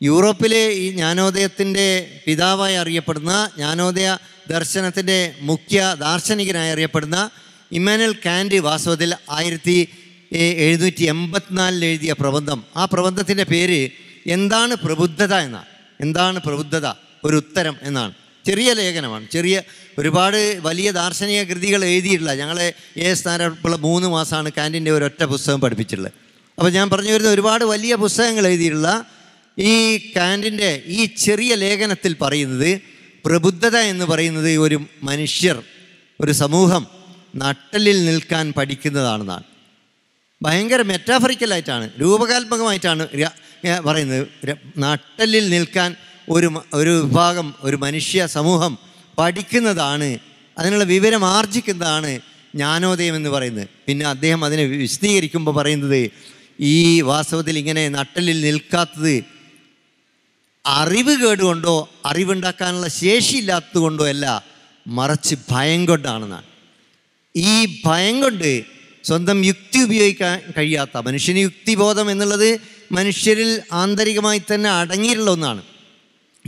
യൂറോപ്പിലെ ഈ ജ്ഞാനോദയത്തിൻ്റെ പിതാവായി അറിയപ്പെടുന്ന ജ്ഞാനോദയ ദർശനത്തിൻ്റെ മുഖ്യ ദാർശനികനായി അറിയപ്പെടുന്ന ഇമ്മാനുവൽ കാൻഡി വാസ്തവത്തിൽ ആയിരത്തി എഴുന്നൂറ്റി എൺപത്തിനാലിൽ എഴുതിയ പ്രബന്ധം ആ പ്രബന്ധത്തിൻ്റെ പേര് എന്താണ് പ്രബുദ്ധത എന്നാണ് എന്താണ് പ്രബുദ്ധത ഒരു ഉത്തരം എന്നാണ് ചെറിയ ലേഖനമാണ് ചെറിയ ഒരുപാട് വലിയ ദാർശനിക കൃതികൾ എഴുതിയിട്ടില്ല ഞങ്ങളെ എ എസ് നാരായണപ്പിള്ള മൂന്ന് മാസമാണ് ഒരു ഒരൊറ്റ പുസ്തകം പഠിപ്പിച്ചിട്ടുള്ളത് അപ്പോൾ ഞാൻ പറഞ്ഞു വരുന്ന ഒരുപാട് വലിയ പുസ്തകങ്ങൾ എഴുതിയിട്ടുള്ള ഈ കാൻഡിൻ്റെ ഈ ചെറിയ ലേഖനത്തിൽ പറയുന്നത് പ്രബുദ്ധത എന്ന് പറയുന്നത് ഒരു മനുഷ്യർ ഒരു സമൂഹം നട്ടലിൽ നിൽക്കാൻ പഠിക്കുന്നതാണെന്നാണ് ഭയങ്കര മെറ്റാഫറിക്കലായിട്ടാണ് രൂപകാത്മകമായിട്ടാണ് പറയുന്നത് നട്ടലിൽ നിൽക്കാൻ ഒരു ഒരു വിഭാഗം ഒരു മനുഷ്യ സമൂഹം പഠിക്കുന്നതാണ് അതിനുള്ള വിവരം ആർജിക്കുന്നതാണ് ജ്ഞാനോദയം എന്ന് പറയുന്നത് പിന്നെ അദ്ദേഹം അതിനെ വിശദീകരിക്കുമ്പോൾ പറയുന്നത് ഈ വാസ്തവത്തിൽ ഇങ്ങനെ നട്ടലിൽ നിൽക്കാത്തത് അറിവ് കേടുകൊണ്ടോ അറിവുണ്ടാക്കാനുള്ള ശേഷിയില്ലാത്തത് കൊണ്ടോ അല്ല മറിച്ച് ഭയം കൊണ്ടാണെന്നാണ് ഈ ഭയം കൊണ്ട് സ്വന്തം യുക്തി ഉപയോഗിക്കാൻ കഴിയാത്ത മനുഷ്യന് യുക്തിബോധം എന്നുള്ളത് മനുഷ്യരിൽ ആന്തരികമായി തന്നെ അടങ്ങിയിട്ടുള്ള ഒന്നാണ്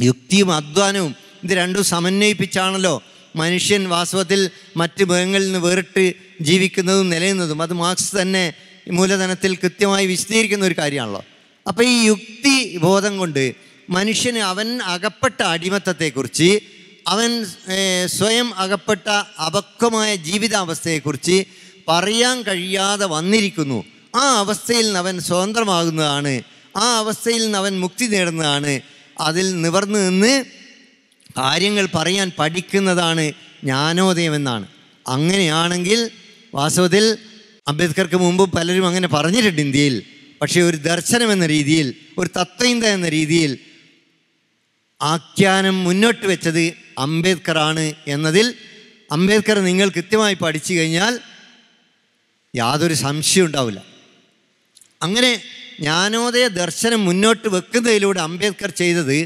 യുക്തിയും അധ്വാനവും ഇത് രണ്ടും സമന്വയിപ്പിച്ചാണല്ലോ മനുഷ്യൻ വാസ്തവത്തിൽ മറ്റ് മൃഗങ്ങളിൽ നിന്ന് വേറിട്ട് ജീവിക്കുന്നതും നിലയുന്നതും അത് മാർക്സ് തന്നെ മൂലധനത്തിൽ കൃത്യമായി വിശദീകരിക്കുന്ന ഒരു കാര്യമാണല്ലോ അപ്പോൾ ഈ യുക്തി ബോധം കൊണ്ട് മനുഷ്യന് അവൻ അകപ്പെട്ട അടിമത്തത്തെക്കുറിച്ച് അവൻ സ്വയം അകപ്പെട്ട അപക്വമായ ജീവിതാവസ്ഥയെക്കുറിച്ച് പറയാൻ കഴിയാതെ വന്നിരിക്കുന്നു ആ അവസ്ഥയിൽ നിന്ന് അവൻ സ്വതന്ത്രമാകുന്നതാണ് ആ അവസ്ഥയിൽ നിന്ന് അവൻ മുക്തി നേടുന്നതാണ് അതിൽ നിവർന്നു നിന്ന് കാര്യങ്ങൾ പറയാൻ പഠിക്കുന്നതാണ് ജ്ഞാനോദയമെന്നാണ് എന്നാണ് അങ്ങനെയാണെങ്കിൽ വാസ്തവത്തിൽ അംബേദ്കർക്ക് മുമ്പ് പലരും അങ്ങനെ പറഞ്ഞിട്ടുണ്ട് ഇന്ത്യയിൽ പക്ഷേ ഒരു ദർശനം എന്ന രീതിയിൽ ഒരു തത്വയിന്ത എന്ന രീതിയിൽ ആഖ്യാനം മുന്നോട്ട് വെച്ചത് അംബേദ്കർ ആണ് എന്നതിൽ അംബേദ്കർ നിങ്ങൾ കൃത്യമായി പഠിച്ചു കഴിഞ്ഞാൽ യാതൊരു സംശയം ഉണ്ടാവില്ല അങ്ങനെ ജ്ഞാനോദയ ദർശനം മുന്നോട്ട് വെക്കുന്നതിലൂടെ അംബേദ്കർ ചെയ്തത്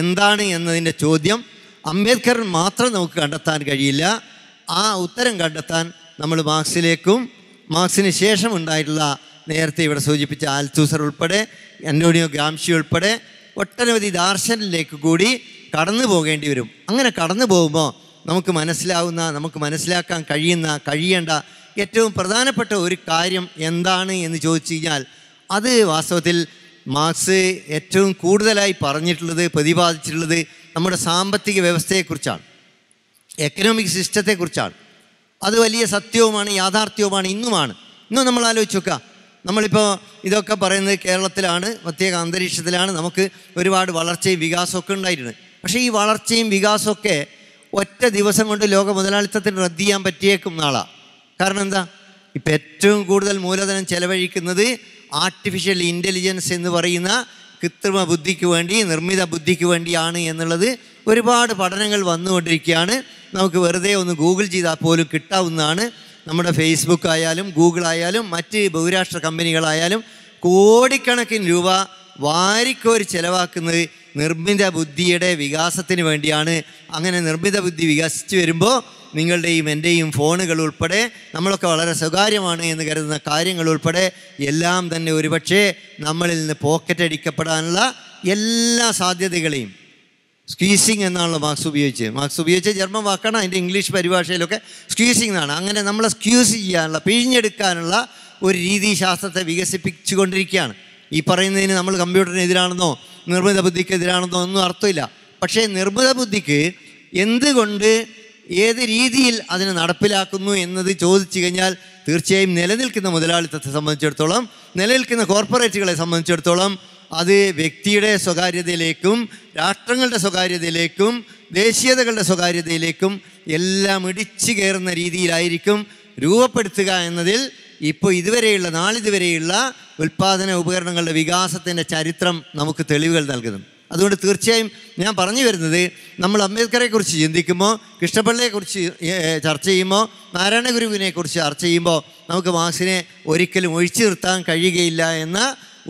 എന്താണ് എന്നതിൻ്റെ ചോദ്യം അംബേദ്കർ മാത്രം നമുക്ക് കണ്ടെത്താൻ കഴിയില്ല ആ ഉത്തരം കണ്ടെത്താൻ നമ്മൾ മാർക്സിലേക്കും മാർക്സിന് ശേഷം ഉണ്ടായിട്ടുള്ള നേരത്തെ ഇവിടെ സൂചിപ്പിച്ച ആൽത്തൂസർ ഉൾപ്പെടെ അന്റോണിയോ ഗ്രാംഷി ഉൾപ്പെടെ ഒട്ടനവധി ദാർശനിലേക്ക് കൂടി കടന്നു പോകേണ്ടി വരും അങ്ങനെ കടന്നു പോകുമ്പോൾ നമുക്ക് മനസ്സിലാവുന്ന നമുക്ക് മനസ്സിലാക്കാൻ കഴിയുന്ന കഴിയേണ്ട ഏറ്റവും പ്രധാനപ്പെട്ട ഒരു കാര്യം എന്താണ് എന്ന് ചോദിച്ചു കഴിഞ്ഞാൽ അത് വാസ്തവത്തിൽ മാർക്സ് ഏറ്റവും കൂടുതലായി പറഞ്ഞിട്ടുള്ളത് പ്രതിപാദിച്ചിട്ടുള്ളത് നമ്മുടെ സാമ്പത്തിക വ്യവസ്ഥയെക്കുറിച്ചാണ് എക്കണോമിക് സിസ്റ്റത്തെക്കുറിച്ചാണ് അത് വലിയ സത്യവുമാണ് യാഥാർത്ഥ്യവുമാണ് ഇന്നുമാണ് ഇന്നും നമ്മൾ ആലോചിച്ച് നോക്കുക നമ്മളിപ്പോൾ ഇതൊക്കെ പറയുന്നത് കേരളത്തിലാണ് പ്രത്യേക അന്തരീക്ഷത്തിലാണ് നമുക്ക് ഒരുപാട് വളർച്ചയും വികാസമൊക്കെ ഉണ്ടായിരുന്നത് പക്ഷേ ഈ വളർച്ചയും വികാസമൊക്കെ ഒറ്റ ദിവസം കൊണ്ട് ലോക മുതലാളിത്തത്തിന് റദ്ദ് ചെയ്യാൻ പറ്റിയേക്കും നാളാണ് കാരണം എന്താ ഇപ്പം ഏറ്റവും കൂടുതൽ മൂലധനം ചെലവഴിക്കുന്നത് ആർട്ടിഫിഷ്യൽ ഇൻ്റലിജൻസ് എന്ന് പറയുന്ന കൃത്രിമ ബുദ്ധിക്ക് വേണ്ടി നിർമ്മിത ബുദ്ധിക്ക് വേണ്ടിയാണ് എന്നുള്ളത് ഒരുപാട് പഠനങ്ങൾ വന്നുകൊണ്ടിരിക്കുകയാണ് നമുക്ക് വെറുതെ ഒന്ന് ഗൂഗിൾ ചെയ്താൽ പോലും കിട്ടാവുന്നതാണ് നമ്മുടെ ഫേസ്ബുക്ക് ആയാലും ഗൂഗിൾ ആയാലും മറ്റ് ബഹുരാഷ്ട്ര കമ്പനികളായാലും കോടിക്കണക്കിന് രൂപ വാരിക്കോരി ചെലവാക്കുന്നത് നിർമ്മിത ബുദ്ധിയുടെ വികാസത്തിന് വേണ്ടിയാണ് അങ്ങനെ നിർമ്മിത ബുദ്ധി വികസിച്ചു വരുമ്പോൾ നിങ്ങളുടെയും എൻ്റെയും ഫോണുകൾ ഉൾപ്പെടെ നമ്മളൊക്കെ വളരെ സ്വകാര്യമാണ് എന്ന് കരുതുന്ന കാര്യങ്ങൾ ഉൾപ്പെടെ എല്ലാം തന്നെ ഒരുപക്ഷേ നമ്മളിൽ നിന്ന് പോക്കറ്റ് അടിക്കപ്പെടാനുള്ള എല്ലാ സാധ്യതകളെയും സ്ക്വീസിങ് എന്നാണല്ലോ മാർക്സ് ഉപയോഗിച്ച് മാർക്സ് ഉപയോഗിച്ച് ജർമ്മൻ വാക്കാണ് അതിൻ്റെ ഇംഗ്ലീഷ് പരിഭാഷയിലൊക്കെ സ്ക്യൂസിങ് എന്നാണ് അങ്ങനെ നമ്മളെ സ്ക്യൂസ് ചെയ്യാനുള്ള പിഴിഞ്ഞെടുക്കാനുള്ള ഒരു രീതി ശാസ്ത്രത്തെ വികസിപ്പിച്ചുകൊണ്ടിരിക്കുകയാണ് ഈ പറയുന്നതിന് നമ്മൾ കമ്പ്യൂട്ടറിനെതിരാണെന്നോ നിർമ്മിത എതിരാണെന്നോ ഒന്നും അർത്ഥമില്ല പക്ഷേ നിർമ്മിത ബുദ്ധിക്ക് എന്തുകൊണ്ട് ഏത് രീതിയിൽ അതിനെ നടപ്പിലാക്കുന്നു എന്നത് ചോദിച്ചു കഴിഞ്ഞാൽ തീർച്ചയായും നിലനിൽക്കുന്ന മുതലാളിത്തത്തെ സംബന്ധിച്ചിടത്തോളം നിലനിൽക്കുന്ന കോർപ്പറേറ്റുകളെ സംബന്ധിച്ചിടത്തോളം അത് വ്യക്തിയുടെ സ്വകാര്യതയിലേക്കും രാഷ്ട്രങ്ങളുടെ സ്വകാര്യതയിലേക്കും ദേശീയതകളുടെ സ്വകാര്യതയിലേക്കും എല്ലാം ഇടിച്ചു കയറുന്ന രീതിയിലായിരിക്കും രൂപപ്പെടുത്തുക എന്നതിൽ ഇപ്പോൾ ഇതുവരെയുള്ള നാളിതുവരെയുള്ള ഉൽപ്പാദന ഉപകരണങ്ങളുടെ വികാസത്തിൻ്റെ ചരിത്രം നമുക്ക് തെളിവുകൾ നൽകുന്നു അതുകൊണ്ട് തീർച്ചയായും ഞാൻ പറഞ്ഞു വരുന്നത് നമ്മൾ അംബേദ്കറെക്കുറിച്ച് ചിന്തിക്കുമ്പോൾ കൃഷ്ണപിള്ളയെക്കുറിച്ച് ചർച്ച ചെയ്യുമ്പോൾ നാരായണഗുരുവിനെക്കുറിച്ച് ചർച്ച ചെയ്യുമ്പോൾ നമുക്ക് മാർക്സിനെ ഒരിക്കലും ഒഴിച്ചു നിർത്താൻ കഴിയുകയില്ല എന്ന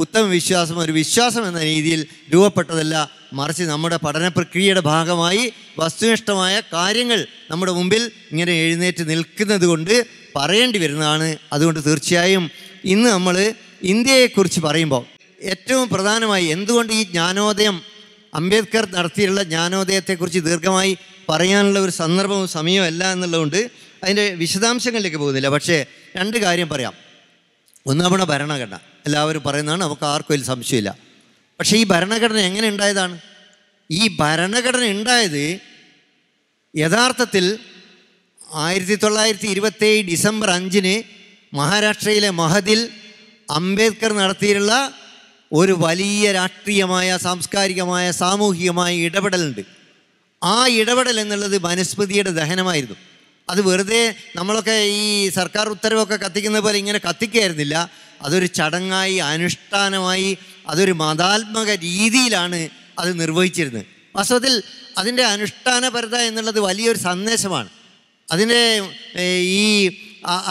ഉത്തമ വിശ്വാസം ഒരു വിശ്വാസം എന്ന രീതിയിൽ രൂപപ്പെട്ടതല്ല മറിച്ച് നമ്മുടെ പഠന പ്രക്രിയയുടെ ഭാഗമായി വസ്തുനിഷ്ഠമായ കാര്യങ്ങൾ നമ്മുടെ മുമ്പിൽ ഇങ്ങനെ എഴുന്നേറ്റ് നിൽക്കുന്നത് കൊണ്ട് പറയേണ്ടി വരുന്നതാണ് അതുകൊണ്ട് തീർച്ചയായും ഇന്ന് നമ്മൾ ഇന്ത്യയെക്കുറിച്ച് പറയുമ്പോൾ ഏറ്റവും പ്രധാനമായി എന്തുകൊണ്ട് ഈ ജ്ഞാനോദയം അംബേദ്കർ നടത്തിയുള്ള ജ്ഞാനോദയത്തെക്കുറിച്ച് ദീർഘമായി പറയാനുള്ള ഒരു സന്ദർഭവും സമയവും അല്ല എന്നുള്ളതുകൊണ്ട് അതിൻ്റെ വിശദാംശങ്ങളിലേക്ക് പോകുന്നില്ല പക്ഷേ രണ്ട് കാര്യം പറയാം ഒന്ന് നമ്മുടെ ഭരണഘടന എല്ലാവരും പറയുന്നതാണ് നമുക്ക് ആർക്കും ഒരു സംശയമില്ല പക്ഷേ ഈ ഭരണഘടന എങ്ങനെ ഉണ്ടായതാണ് ഈ ഭരണഘടന ഉണ്ടായത് യഥാർത്ഥത്തിൽ ആയിരത്തി തൊള്ളായിരത്തി ഇരുപത്തേഴ് ഡിസംബർ അഞ്ചിന് മഹാരാഷ്ട്രയിലെ മഹദിൽ അംബേദ്കർ നടത്തിയിട്ടുള്ള ഒരു വലിയ രാഷ്ട്രീയമായ സാംസ്കാരികമായ സാമൂഹികമായ ഇടപെടലുണ്ട് ആ ഇടപെടൽ എന്നുള്ളത് മനുസ്മൃതിയുടെ ദഹനമായിരുന്നു അത് വെറുതെ നമ്മളൊക്കെ ഈ സർക്കാർ ഉത്തരവൊക്കെ കത്തിക്കുന്ന പോലെ ഇങ്ങനെ കത്തിക്കായിരുന്നില്ല അതൊരു ചടങ്ങായി അനുഷ്ഠാനമായി അതൊരു മതാത്മക രീതിയിലാണ് അത് നിർവഹിച്ചിരുന്നത് വാസ്തവത്തിൽ അതിൻ്റെ അനുഷ്ഠാനപരത എന്നുള്ളത് വലിയൊരു സന്ദേശമാണ് അതിൻ്റെ ഈ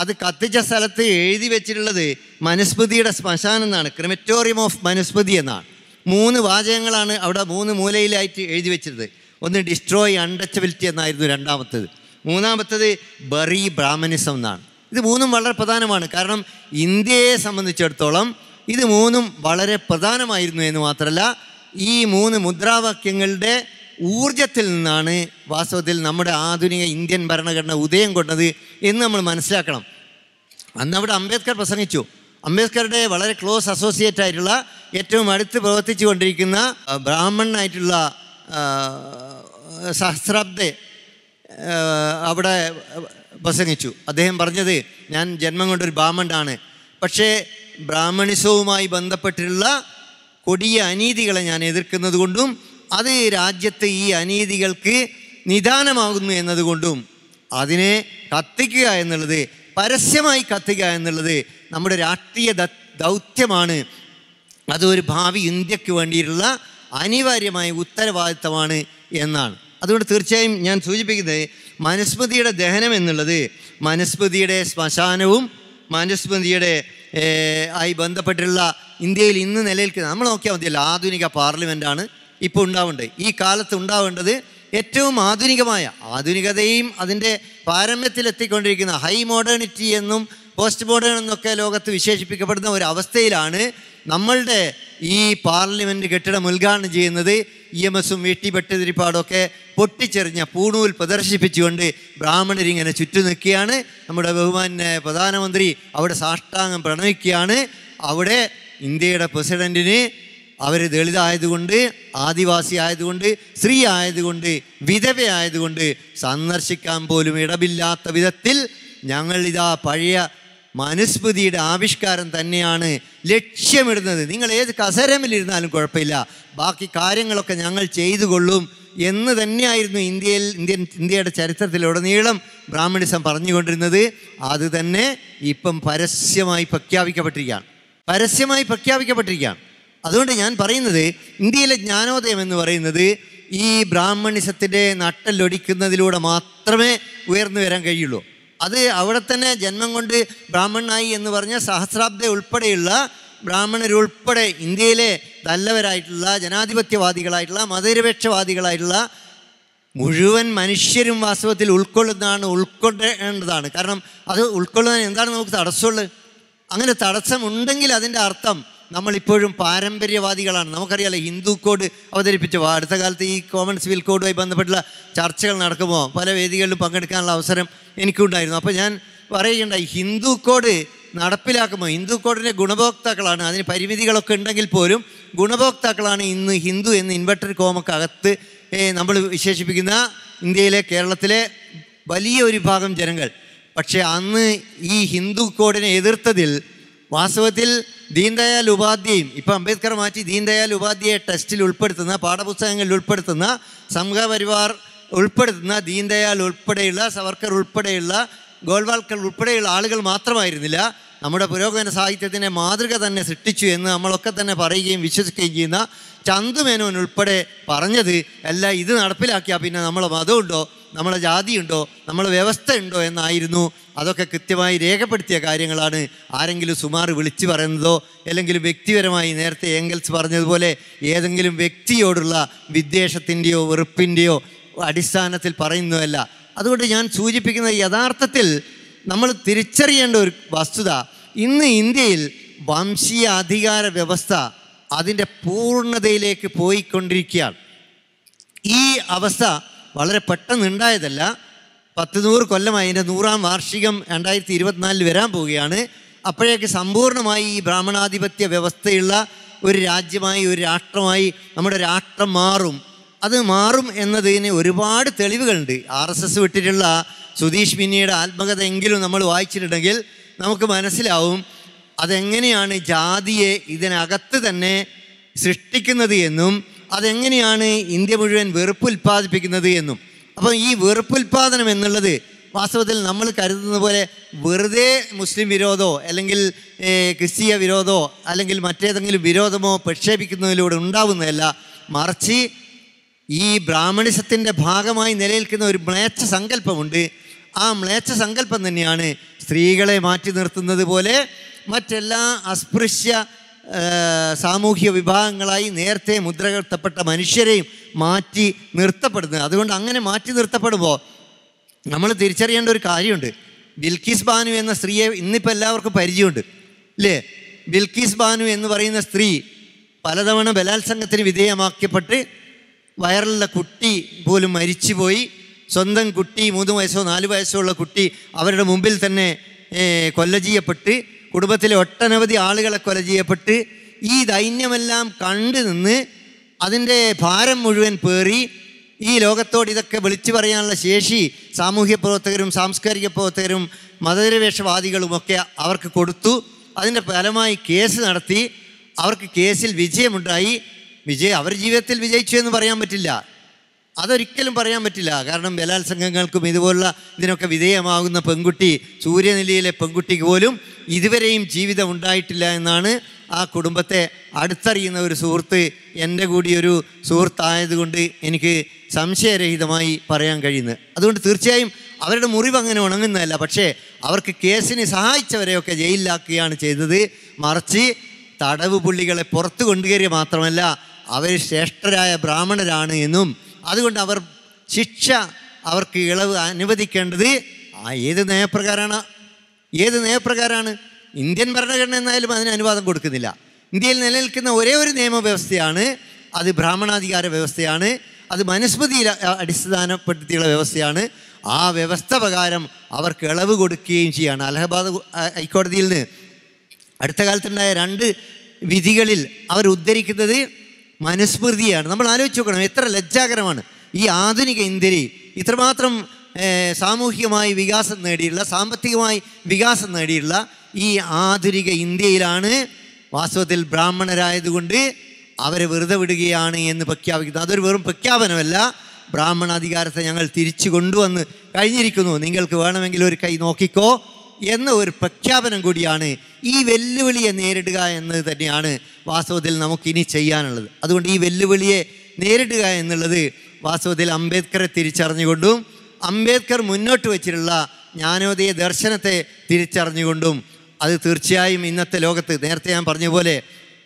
അത് കത്തിച്ച സ്ഥലത്ത് എഴുതി വെച്ചിട്ടുള്ളത് മനുസ്മൃതിയുടെ ശ്മശാനം എന്നാണ് ക്രിമറ്റോറിയം ഓഫ് മനുസ്മൃതി എന്നാണ് മൂന്ന് വാചകങ്ങളാണ് അവിടെ മൂന്ന് മൂലയിലായിട്ട് എഴുതി വെച്ചിരുന്നത് ഒന്ന് ഡിസ്ട്രോയ് അൺടച്ചബിലിറ്റി എന്നായിരുന്നു രണ്ടാമത്തേത് മൂന്നാമത്തത് ബറി ബ്രാഹ്മണിസം എന്നാണ് ഇത് മൂന്നും വളരെ പ്രധാനമാണ് കാരണം ഇന്ത്യയെ സംബന്ധിച്ചിടത്തോളം ഇത് മൂന്നും വളരെ പ്രധാനമായിരുന്നു എന്ന് മാത്രമല്ല ഈ മൂന്ന് മുദ്രാവാക്യങ്ങളുടെ ഊർജത്തിൽ നിന്നാണ് വാസ്തവത്തിൽ നമ്മുടെ ആധുനിക ഇന്ത്യൻ ഭരണഘടന ഉദയം കൊണ്ടത് എന്ന് നമ്മൾ മനസ്സിലാക്കണം അന്ന് അവിടെ അംബേദ്കർ പ്രസംഗിച്ചു അംബേദ്കറുടെ വളരെ ക്ലോസ് അസോസിയേറ്റ് ആയിട്ടുള്ള ഏറ്റവും അടുത്ത് പ്രവർത്തിച്ചു കൊണ്ടിരിക്കുന്ന ബ്രാഹ്മണനായിട്ടുള്ള സഹസ്രാബ്ദെ അവിടെ പ്രസംഗിച്ചു അദ്ദേഹം പറഞ്ഞത് ഞാൻ ജന്മം കൊണ്ടൊരു ബ്രാഹ്മണ്ടാണ് പക്ഷേ ബ്രാഹ്മണിസവുമായി ബന്ധപ്പെട്ടുള്ള കൊടിയ അനീതികളെ ഞാൻ എതിർക്കുന്നത് കൊണ്ടും അത് രാജ്യത്തെ ഈ അനീതികൾക്ക് നിദാനമാകുന്നു എന്നതുകൊണ്ടും അതിനെ കത്തിക്കുക എന്നുള്ളത് പരസ്യമായി കത്തിക്കുക എന്നുള്ളത് നമ്മുടെ രാഷ്ട്രീയ ദൗത്യമാണ് അതൊരു ഭാവി ഇന്ത്യക്ക് വേണ്ടിയിട്ടുള്ള അനിവാര്യമായ ഉത്തരവാദിത്തമാണ് എന്നാണ് അതുകൊണ്ട് തീർച്ചയായും ഞാൻ സൂചിപ്പിക്കുന്നത് മനുസ്മൃതിയുടെ ദഹനം എന്നുള്ളത് മനുസ്മൃതിയുടെ ശ്മശാനവും മനുസ്മൃതിയുടെ ആയി ബന്ധപ്പെട്ടുള്ള ഇന്ത്യയിൽ ഇന്ന് നിലനിൽക്കുന്ന നമ്മൾ നോക്കിയാൽ മതിയല്ല ആധുനിക പാർലമെൻറ്റാണ് ഇപ്പോൾ ഉണ്ടാവേണ്ടത് ഈ കാലത്ത് ഉണ്ടാവേണ്ടത് ഏറ്റവും ആധുനികമായ ആധുനികതയും അതിൻ്റെ പാരമ്യത്തിലെത്തിക്കൊണ്ടിരിക്കുന്ന ഹൈ മോഡേണിറ്റി എന്നും പോസ്റ്റ് മോഡേൺ എന്നൊക്കെ ലോകത്ത് വിശേഷിപ്പിക്കപ്പെടുന്ന ഒരു അവസ്ഥയിലാണ് നമ്മളുടെ ഈ പാർലമെൻറ്റ് കെട്ടിടം ഉദ്ഘാടനം ചെയ്യുന്നത് ഇ എം എസും വീട്ടി വെട്ടുതിരിപ്പാടൊക്കെ പൊട്ടിച്ചെറിഞ്ഞ പൂണൂൽ പ്രദർശിപ്പിച്ചുകൊണ്ട് ബ്രാഹ്മണരിങ്ങനെ ചുറ്റു നിൽക്കുകയാണ് നമ്മുടെ ബഹുമാന്യ പ്രധാനമന്ത്രി അവിടെ സാഷ്ടാംഗം പ്രണമിക്കുകയാണ് അവിടെ ഇന്ത്യയുടെ പ്രസിഡൻറ്റിന് അവർ ദളിതായതുകൊണ്ട് ആദിവാസി ആയതുകൊണ്ട് സ്ത്രീ ആയതുകൊണ്ട് വിധവയായതുകൊണ്ട് സന്ദർശിക്കാൻ പോലും ഇടമില്ലാത്ത വിധത്തിൽ ഞങ്ങളിതാ പഴയ മനുസ്മൃതിയുടെ ആവിഷ്കാരം തന്നെയാണ് ലക്ഷ്യമിടുന്നത് നിങ്ങൾ ഏത് കസരമിലിരുന്നാലും കുഴപ്പമില്ല ബാക്കി കാര്യങ്ങളൊക്കെ ഞങ്ങൾ കൊള്ളും എന്ന് തന്നെയായിരുന്നു ഇന്ത്യയിൽ ഇന്ത്യൻ ഇന്ത്യയുടെ ചരിത്രത്തിലുടനീളം ബ്രാഹ്മണിസം പറഞ്ഞുകൊണ്ടിരുന്നത് അത് തന്നെ ഇപ്പം പരസ്യമായി പ്രഖ്യാപിക്കപ്പെട്ടിരിക്കുകയാണ് പരസ്യമായി പ്രഖ്യാപിക്കപ്പെട്ടിരിക്കുകയാണ് അതുകൊണ്ട് ഞാൻ പറയുന്നത് ഇന്ത്യയിലെ ജ്ഞാനോദയം എന്ന് പറയുന്നത് ഈ ബ്രാഹ്മണിസത്തിൻ്റെ നട്ടലൊടിക്കുന്നതിലൂടെ മാത്രമേ ഉയർന്നു വരാൻ കഴിയുള്ളൂ അത് അവിടെ തന്നെ ജന്മം കൊണ്ട് ബ്രാഹ്മണനായി എന്ന് പറഞ്ഞ സഹസ്രാബ്ദ ഉൾപ്പെടെയുള്ള ബ്രാഹ്മണരുൾപ്പെടെ ഇന്ത്യയിലെ നല്ലവരായിട്ടുള്ള ജനാധിപത്യവാദികളായിട്ടുള്ള മതനിരപേക്ഷവാദികളായിട്ടുള്ള മുഴുവൻ മനുഷ്യരും വാസ്തവത്തിൽ ഉൾക്കൊള്ളുന്നതാണ് ഉൾക്കൊള്ളേണ്ടതാണ് കാരണം അത് ഉൾക്കൊള്ളുന്നതിന് എന്താണ് നമുക്ക് തടസ്സമുള്ളത് അങ്ങനെ തടസ്സമുണ്ടെങ്കിൽ അതിൻ്റെ അർത്ഥം നമ്മളിപ്പോഴും പാരമ്പര്യവാദികളാണ് നമുക്കറിയാലോ ഹിന്ദു കോഡ് അവതരിപ്പിച്ചു അടുത്ത കാലത്ത് ഈ കോമൺ സിവിൽ കോഡുമായി ബന്ധപ്പെട്ടുള്ള ചർച്ചകൾ നടക്കുമ്പോൾ പല വേദികളിലും പങ്കെടുക്കാനുള്ള അവസരം എനിക്കുണ്ടായിരുന്നു അപ്പോൾ ഞാൻ പറയുകയുണ്ടായി ഹിന്ദു കോഡ് നടപ്പിലാക്കുമ്പോൾ ഹിന്ദു കോഡിൻ്റെ ഗുണഭോക്താക്കളാണ് അതിന് പരിമിതികളൊക്കെ ഉണ്ടെങ്കിൽ പോലും ഗുണഭോക്താക്കളാണ് ഇന്ന് ഹിന്ദു എന്ന് ഇൻവെർട്ടർ കോമക്കകത്ത് നമ്മൾ വിശേഷിപ്പിക്കുന്ന ഇന്ത്യയിലെ കേരളത്തിലെ വലിയ ഒരു ഭാഗം ജനങ്ങൾ പക്ഷേ അന്ന് ഈ ഹിന്ദു കോഡിനെ എതിർത്തതിൽ വാസ്തവത്തിൽ ദീൻദയാൽ ഉപാധ്യയും ഇപ്പം അംബേദ്കർ മാറ്റി ദീൻദയാൽ ഉപാധ്യയെ ടെസ്റ്റിൽ ഉൾപ്പെടുത്തുന്ന പാഠപുസ്തകങ്ങളിൽ ഉൾപ്പെടുത്തുന്ന സംഘപരിവാർ ഉൾപ്പെടുത്തുന്ന ദീൻദയാൽ ഉൾപ്പെടെയുള്ള സവർക്കർ ഉൾപ്പെടെയുള്ള ഗോൾവാൾക്കർ ഉൾപ്പെടെയുള്ള ആളുകൾ മാത്രമായിരുന്നില്ല നമ്മുടെ പുരോഗമന സാഹിത്യത്തിൻ്റെ മാതൃക തന്നെ സൃഷ്ടിച്ചു എന്ന് നമ്മളൊക്കെ തന്നെ പറയുകയും വിശ്വസിക്കുകയും ചെയ്യുന്ന ചന്തുമേനോൻ ഉൾപ്പെടെ പറഞ്ഞത് അല്ല ഇത് നടപ്പിലാക്കിയാൽ പിന്നെ നമ്മളെ മതമുണ്ടോ നമ്മളെ ജാതിയുണ്ടോ നമ്മളെ വ്യവസ്ഥയുണ്ടോ എന്നായിരുന്നു അതൊക്കെ കൃത്യമായി രേഖപ്പെടുത്തിയ കാര്യങ്ങളാണ് ആരെങ്കിലും സുമാർ വിളിച്ചു പറയുന്നതോ അല്ലെങ്കിൽ വ്യക്തിപരമായി നേരത്തെ ഏങ്കൽസ് പറഞ്ഞതുപോലെ ഏതെങ്കിലും വ്യക്തിയോടുള്ള വിദ്വേഷത്തിൻ്റെയോ വെറുപ്പിൻ്റെയോ അടിസ്ഥാനത്തിൽ പറയുന്നതല്ല അതുകൊണ്ട് ഞാൻ സൂചിപ്പിക്കുന്ന യഥാർത്ഥത്തിൽ നമ്മൾ തിരിച്ചറിയേണ്ട ഒരു വസ്തുത ഇന്ന് ഇന്ത്യയിൽ വംശീയ അധികാര വ്യവസ്ഥ അതിൻ്റെ പൂർണ്ണതയിലേക്ക് പോയിക്കൊണ്ടിരിക്കുകയാണ് ഈ അവസ്ഥ വളരെ പെട്ടെന്ന് ഉണ്ടായതല്ല പത്ത് നൂറ് കൊല്ലമായി അതിൻ്റെ നൂറാം വാർഷികം രണ്ടായിരത്തി ഇരുപത്തിനാലിൽ വരാൻ പോവുകയാണ് അപ്പോഴേക്ക് സമ്പൂർണ്ണമായി ഈ ബ്രാഹ്മണാധിപത്യ വ്യവസ്ഥയുള്ള ഒരു രാജ്യമായി ഒരു രാഷ്ട്രമായി നമ്മുടെ രാഷ്ട്രം മാറും അത് മാറും എന്നതിന് ഒരുപാട് തെളിവുകളുണ്ട് ആർ എസ് എസ് വിട്ടിട്ടുള്ള സുധീഷ് മിന്നിയുടെ ആത്മകഥ എങ്കിലും നമ്മൾ വായിച്ചിട്ടുണ്ടെങ്കിൽ നമുക്ക് മനസ്സിലാവും അതെങ്ങനെയാണ് ജാതിയെ ഇതിനകത്ത് തന്നെ സൃഷ്ടിക്കുന്നത് എന്നും അതെങ്ങനെയാണ് ഇന്ത്യ മുഴുവൻ വെറുപ്പ് ഉൽപ്പാദിപ്പിക്കുന്നത് എന്നും അപ്പോൾ ഈ വെറുപ്പുൽപാദനം എന്നുള്ളത് വാസ്തവത്തിൽ നമ്മൾ കരുതുന്ന പോലെ വെറുതെ മുസ്ലിം വിരോധമോ അല്ലെങ്കിൽ ക്രിസ്തീയ വിരോധമോ അല്ലെങ്കിൽ മറ്റേതെങ്കിലും വിരോധമോ പ്രക്ഷേപിക്കുന്നതിലൂടെ ഉണ്ടാവുന്നതല്ല മറിച്ച് ഈ ബ്രാഹ്മണിസത്തിൻ്റെ ഭാഗമായി നിലനിൽക്കുന്ന ഒരു മ്ലേച്ഛ സങ്കല്പമുണ്ട് ആ മ്ലേച്ഛ സങ്കല്പം തന്നെയാണ് സ്ത്രീകളെ മാറ്റി നിർത്തുന്നത് പോലെ മറ്റെല്ലാ അസ്പൃശ്യ സാമൂഹിക വിഭാഗങ്ങളായി നേരത്തെ മുദ്രകർത്തപ്പെട്ട മനുഷ്യരെയും മാറ്റി നിർത്തപ്പെടുന്നത് അതുകൊണ്ട് അങ്ങനെ മാറ്റി നിർത്തപ്പെടുമ്പോൾ നമ്മൾ തിരിച്ചറിയേണ്ട ഒരു കാര്യമുണ്ട് ബിൽക്കീസ് ബാനു എന്ന സ്ത്രീയെ ഇന്നിപ്പോൾ എല്ലാവർക്കും പരിചയമുണ്ട് ഇല്ലേ ബിൽക്കീസ് ബാനു എന്ന് പറയുന്ന സ്ത്രീ പലതവണ ബലാത്സംഗത്തിന് വിധേയമാക്കപ്പെട്ട് വയറിലുള്ള കുട്ടി പോലും മരിച്ചുപോയി സ്വന്തം കുട്ടി മൂന്ന് വയസ്സോ നാല് വയസ്സോ ഉള്ള കുട്ടി അവരുടെ മുമ്പിൽ തന്നെ കൊല്ല ചെയ്യപ്പെട്ട് കുടുംബത്തിലെ ഒട്ടനവധി ആളുകളെ കൊല ചെയ്യപ്പെട്ട് ഈ ദൈന്യമെല്ലാം കണ്ടു നിന്ന് അതിൻ്റെ ഭാരം മുഴുവൻ പേറി ഈ ലോകത്തോട് ഇതൊക്കെ വിളിച്ചു പറയാനുള്ള ശേഷി സാമൂഹ്യ പ്രവർത്തകരും സാംസ്കാരിക പ്രവർത്തകരും മതനിരപേക്ഷവാദികളുമൊക്കെ അവർക്ക് കൊടുത്തു അതിൻ്റെ ഫലമായി കേസ് നടത്തി അവർക്ക് കേസിൽ വിജയമുണ്ടായി വിജയം അവർ ജീവിതത്തിൽ വിജയിച്ചു എന്ന് പറയാൻ പറ്റില്ല അതൊരിക്കലും പറയാൻ പറ്റില്ല കാരണം ബലാത്സംഗങ്ങൾക്കും ഇതുപോലുള്ള ഇതിനൊക്കെ വിധേയമാകുന്ന പെൺകുട്ടി സൂര്യനിലയിലെ പെൺകുട്ടിക്ക് പോലും ഇതുവരെയും ജീവിതം ഉണ്ടായിട്ടില്ല എന്നാണ് ആ കുടുംബത്തെ അടുത്തറിയുന്ന ഒരു സുഹൃത്ത് എൻ്റെ കൂടി ഒരു സുഹൃത്തായതുകൊണ്ട് എനിക്ക് സംശയരഹിതമായി പറയാൻ കഴിയുന്നത് അതുകൊണ്ട് തീർച്ചയായും അവരുടെ മുറിവ് അങ്ങനെ ഉണങ്ങുന്നതല്ല പക്ഷേ അവർക്ക് കേസിന് സഹായിച്ചവരെയൊക്കെ ജയിലിലാക്കുകയാണ് ചെയ്തത് മറിച്ച് തടവ് പുള്ളികളെ പുറത്തു കൊണ്ടുകയറി മാത്രമല്ല അവർ ശ്രേഷ്ഠരായ ബ്രാഹ്മണരാണ് എന്നും അതുകൊണ്ട് അവർ ശിക്ഷ അവർക്ക് ഇളവ് അനുവദിക്കേണ്ടത് ആ ഏത് നയപ്രകാരമാണ് ഏത് നയപ്രകാരമാണ് ഇന്ത്യൻ ഭരണഘടന എന്നാലും അതിന് അനുവാദം കൊടുക്കുന്നില്ല ഇന്ത്യയിൽ നിലനിൽക്കുന്ന ഒരേ ഒരു നിയമവ്യവസ്ഥയാണ് അത് ബ്രാഹ്മണാധികാര വ്യവസ്ഥയാണ് അത് മനുസ്മൃതി അടിസ്ഥാനപ്പെടുത്തിയുള്ള വ്യവസ്ഥയാണ് ആ വ്യവസ്ഥ പ്രകാരം അവർക്ക് ഇളവ് കൊടുക്കുകയും ചെയ്യുകയാണ് അലഹബാദ് ഹൈക്കോടതിയിൽ നിന്ന് അടുത്ത കാലത്തുണ്ടായ രണ്ട് വിധികളിൽ അവർ ഉദ്ധരിക്കുന്നത് മനുസ്മൃതിയാണ് നമ്മൾ ആലോചിച്ച് നോക്കണം എത്ര ലജ്ജാകരമാണ് ഈ ആധുനിക ഇന്ത്യയിൽ ഇത്രമാത്രം സാമൂഹികമായി വികാസം നേടിയുള്ള സാമ്പത്തികമായി വികാസം നേടിയുള്ള ഈ ആധുനിക ഇന്ത്യയിലാണ് വാസ്തവത്തിൽ ബ്രാഹ്മണരായതുകൊണ്ട് അവരെ വെറുതെ വിടുകയാണ് എന്ന് പ്രഖ്യാപിക്കുന്നത് അതൊരു വെറും പ്രഖ്യാപനമല്ല ബ്രാഹ്മണ അധികാരത്തെ ഞങ്ങൾ തിരിച്ചു കൊണ്ടുവന്ന് കഴിഞ്ഞിരിക്കുന്നു നിങ്ങൾക്ക് വേണമെങ്കിൽ ഒരു കൈ നോക്കിക്കോ എന്ന ഒരു പ്രഖ്യാപനം കൂടിയാണ് ഈ വെല്ലുവിളിയെ നേരിടുക എന്നത് തന്നെയാണ് വാസ്തവത്തിൽ നമുക്കിനി ചെയ്യാനുള്ളത് അതുകൊണ്ട് ഈ വെല്ലുവിളിയെ നേരിടുക എന്നുള്ളത് വാസ്തവത്തിൽ അംബേദ്കറെ തിരിച്ചറിഞ്ഞുകൊണ്ടും അംബേദ്കർ മുന്നോട്ട് വച്ചിട്ടുള്ള ജ്ഞാനോദയ ദർശനത്തെ തിരിച്ചറിഞ്ഞുകൊണ്ടും അത് തീർച്ചയായും ഇന്നത്തെ ലോകത്ത് നേരത്തെ ഞാൻ പറഞ്ഞ പോലെ